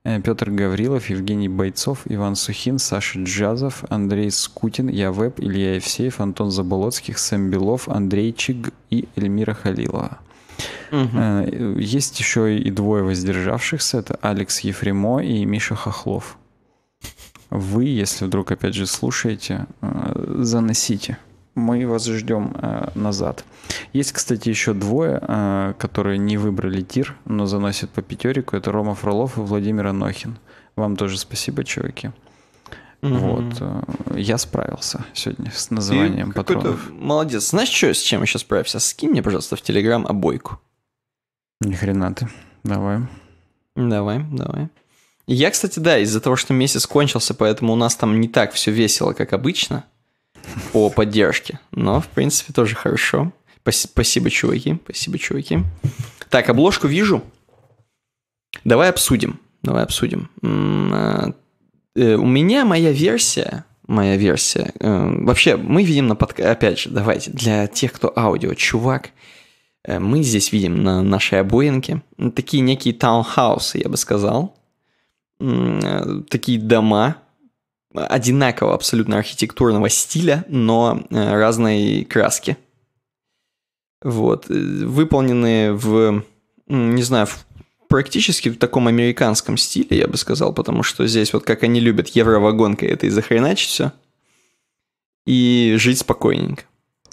э, Петр Гаврилов, Евгений Бойцов, Иван Сухин, Саша Джазов, Андрей Скутин, Явеб, Илья Евсеев, Антон Заболоцких, Сэм Белов, Андрей Чиг и Эльмира Халилова. Угу. Есть еще и двое воздержавшихся. Это Алекс Ефремо и Миша Хохлов. Вы, если вдруг опять же слушаете, э, заносите мы вас ждем э, назад. Есть, кстати, еще двое, э, которые не выбрали тир, но заносят по пятерику. Это Рома Фролов и Владимир Анохин. Вам тоже спасибо, чуваки. Угу. Вот. Э, я справился сегодня с названием Ты патронов. Молодец. Знаешь, что, с чем еще сейчас справился? Скинь мне, пожалуйста, в Телеграм обойку. Ни хрена ты. Давай. Давай, давай. Я, кстати, да, из-за того, что месяц кончился, поэтому у нас там не так все весело, как обычно о поддержке. Но, в принципе, тоже хорошо. Спасибо, чуваки. Спасибо, чуваки. Так, обложку вижу. Давай обсудим. Давай обсудим. А, э, у меня моя версия, моя версия. Э, вообще, мы видим на подкасте, опять же, давайте, для тех, кто аудио, чувак, э, мы здесь видим на нашей обоинке такие некие таунхаусы, я бы сказал, такие дома, одинакового абсолютно архитектурного стиля, но э, разной краски. Вот. Э, Выполнены в, не знаю, в практически в таком американском стиле, я бы сказал, потому что здесь вот как они любят евровагонкой это и захреначить все. И жить спокойненько.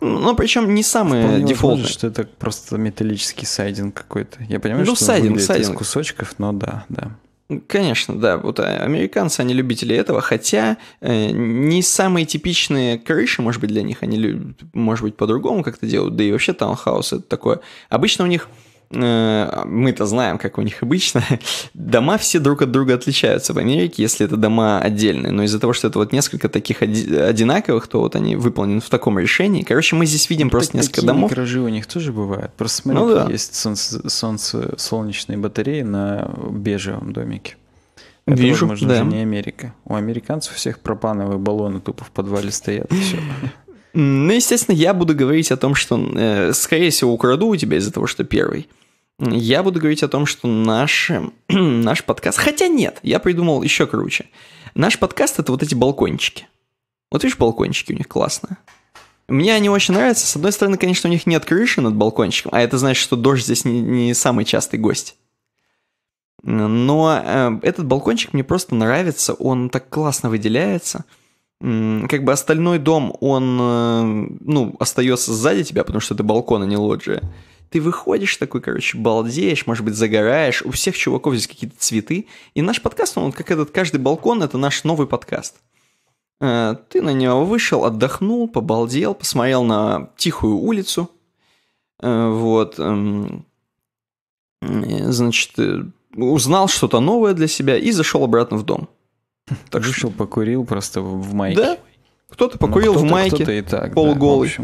Ну, причем не самые Вполне дефолтные. Возможно, что это просто металлический сайдинг какой-то. Я понимаю, ну, что сайдинг, он сайдинг. из кусочков, но да, да. Конечно, да. Вот а, американцы, они любители этого, хотя э, не самые типичные крыши, может быть, для них, они, любят, может быть, по-другому как-то делают, да и вообще таунхаус это такое. Обычно у них Э, мы-то знаем, как у них обычно, дома все друг от друга отличаются в Америке, если это дома отдельные. Но из-за того, что это вот несколько таких одинаковых, то вот они выполнены в таком решении. Короче, мы здесь видим ну, просто так, несколько домов. гаражи у них тоже бывают. Просто смотри, ну, да. есть солнце, солнце, солнечные батареи на бежевом домике. Это, Вижу, возможно, да. не Америка. У американцев всех пропановые баллоны тупо в подвале стоят. Все. Ну, естественно, я буду говорить о том, что, э, скорее всего, украду у тебя из-за того, что первый. Я буду говорить о том, что наш, наш подкаст... Хотя нет, я придумал еще круче. Наш подкаст — это вот эти балкончики. Вот видишь, балкончики у них классные. Мне они очень нравятся. С одной стороны, конечно, у них нет крыши над балкончиком, а это значит, что дождь здесь не, не самый частый гость. Но э, этот балкончик мне просто нравится, он так классно выделяется — как бы остальной дом, он, э, ну, остается сзади тебя, потому что это балкон, а не лоджия. Ты выходишь такой, короче, балдеешь, может быть, загораешь. У всех чуваков здесь какие-то цветы. И наш подкаст, он как этот, каждый балкон, это наш новый подкаст. Э, ты на него вышел, отдохнул, побалдел, посмотрел на тихую улицу. Э, вот. Эм, значит, узнал что-то новое для себя и зашел обратно в дом. Так Вышел, что... покурил просто в майке. Да? Кто-то покурил ну, кто в майке. Кто-то и так. Полуголый.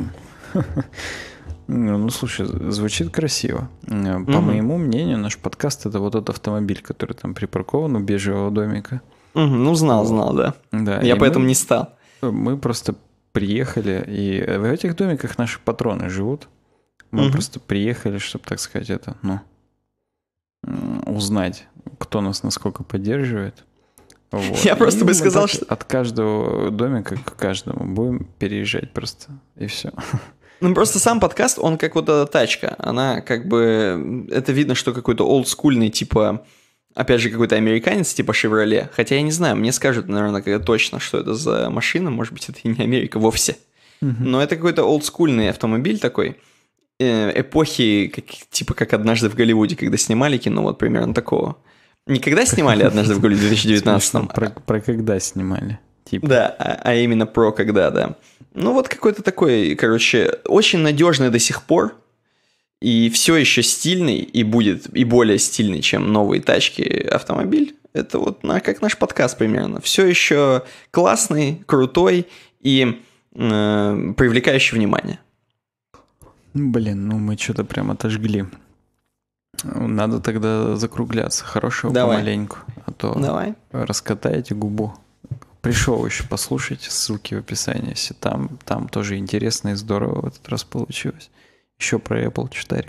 Да, ну, ну, слушай, звучит красиво. Э, по угу. моему мнению, наш подкаст это вот этот автомобиль, который там припаркован у бежевого домика. Угу, ну, знал, знал, да. да Я поэтому мы, не стал. Э, мы просто приехали, и в этих домиках наши патроны живут. Мы угу. просто приехали, чтобы, так сказать, это, ну, узнать, кто нас насколько поддерживает. Вот. Я просто и бы сказал, что... От каждого домика к каждому будем переезжать просто, и все. Ну, просто сам подкаст, он как вот эта тачка. Она как бы... Это видно, что какой-то олдскульный, типа... Опять же, какой-то американец, типа Шевроле. Хотя я не знаю, мне скажут, наверное, когда точно, что это за машина. Может быть, это и не Америка вовсе. Но это какой-то олдскульный автомобиль такой э, эпохи, как, типа как однажды в Голливуде, когда снимали кино, вот примерно такого. Никогда снимали однажды в Голливуде в 2019 про, про когда снимали? Типа. Да, а, а именно про когда, да. Ну вот какой-то такой, короче, очень надежный до сих пор. И все еще стильный, и будет, и более стильный, чем новые тачки автомобиль. Это вот на, как наш подкаст примерно. Все еще классный, крутой и э, привлекающий внимание. Блин, ну мы что-то прям отожгли. Надо тогда закругляться. Хорошего Давай. помаленьку. А то Давай. раскатаете губу. Пришел еще послушать, ссылки в описании. Если там, там тоже интересно и здорово в этот раз получилось. Еще про Apple читали,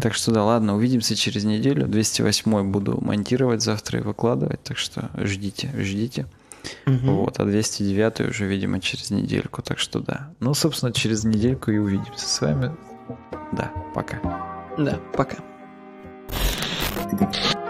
Так что да, ладно, увидимся через неделю. 208 буду монтировать завтра и выкладывать, так что ждите, ждите. Угу. Вот, а 209 уже, видимо, через недельку, так что да. Ну, собственно, через недельку и увидимся с вами. Да, пока. Да, пока. Thank you.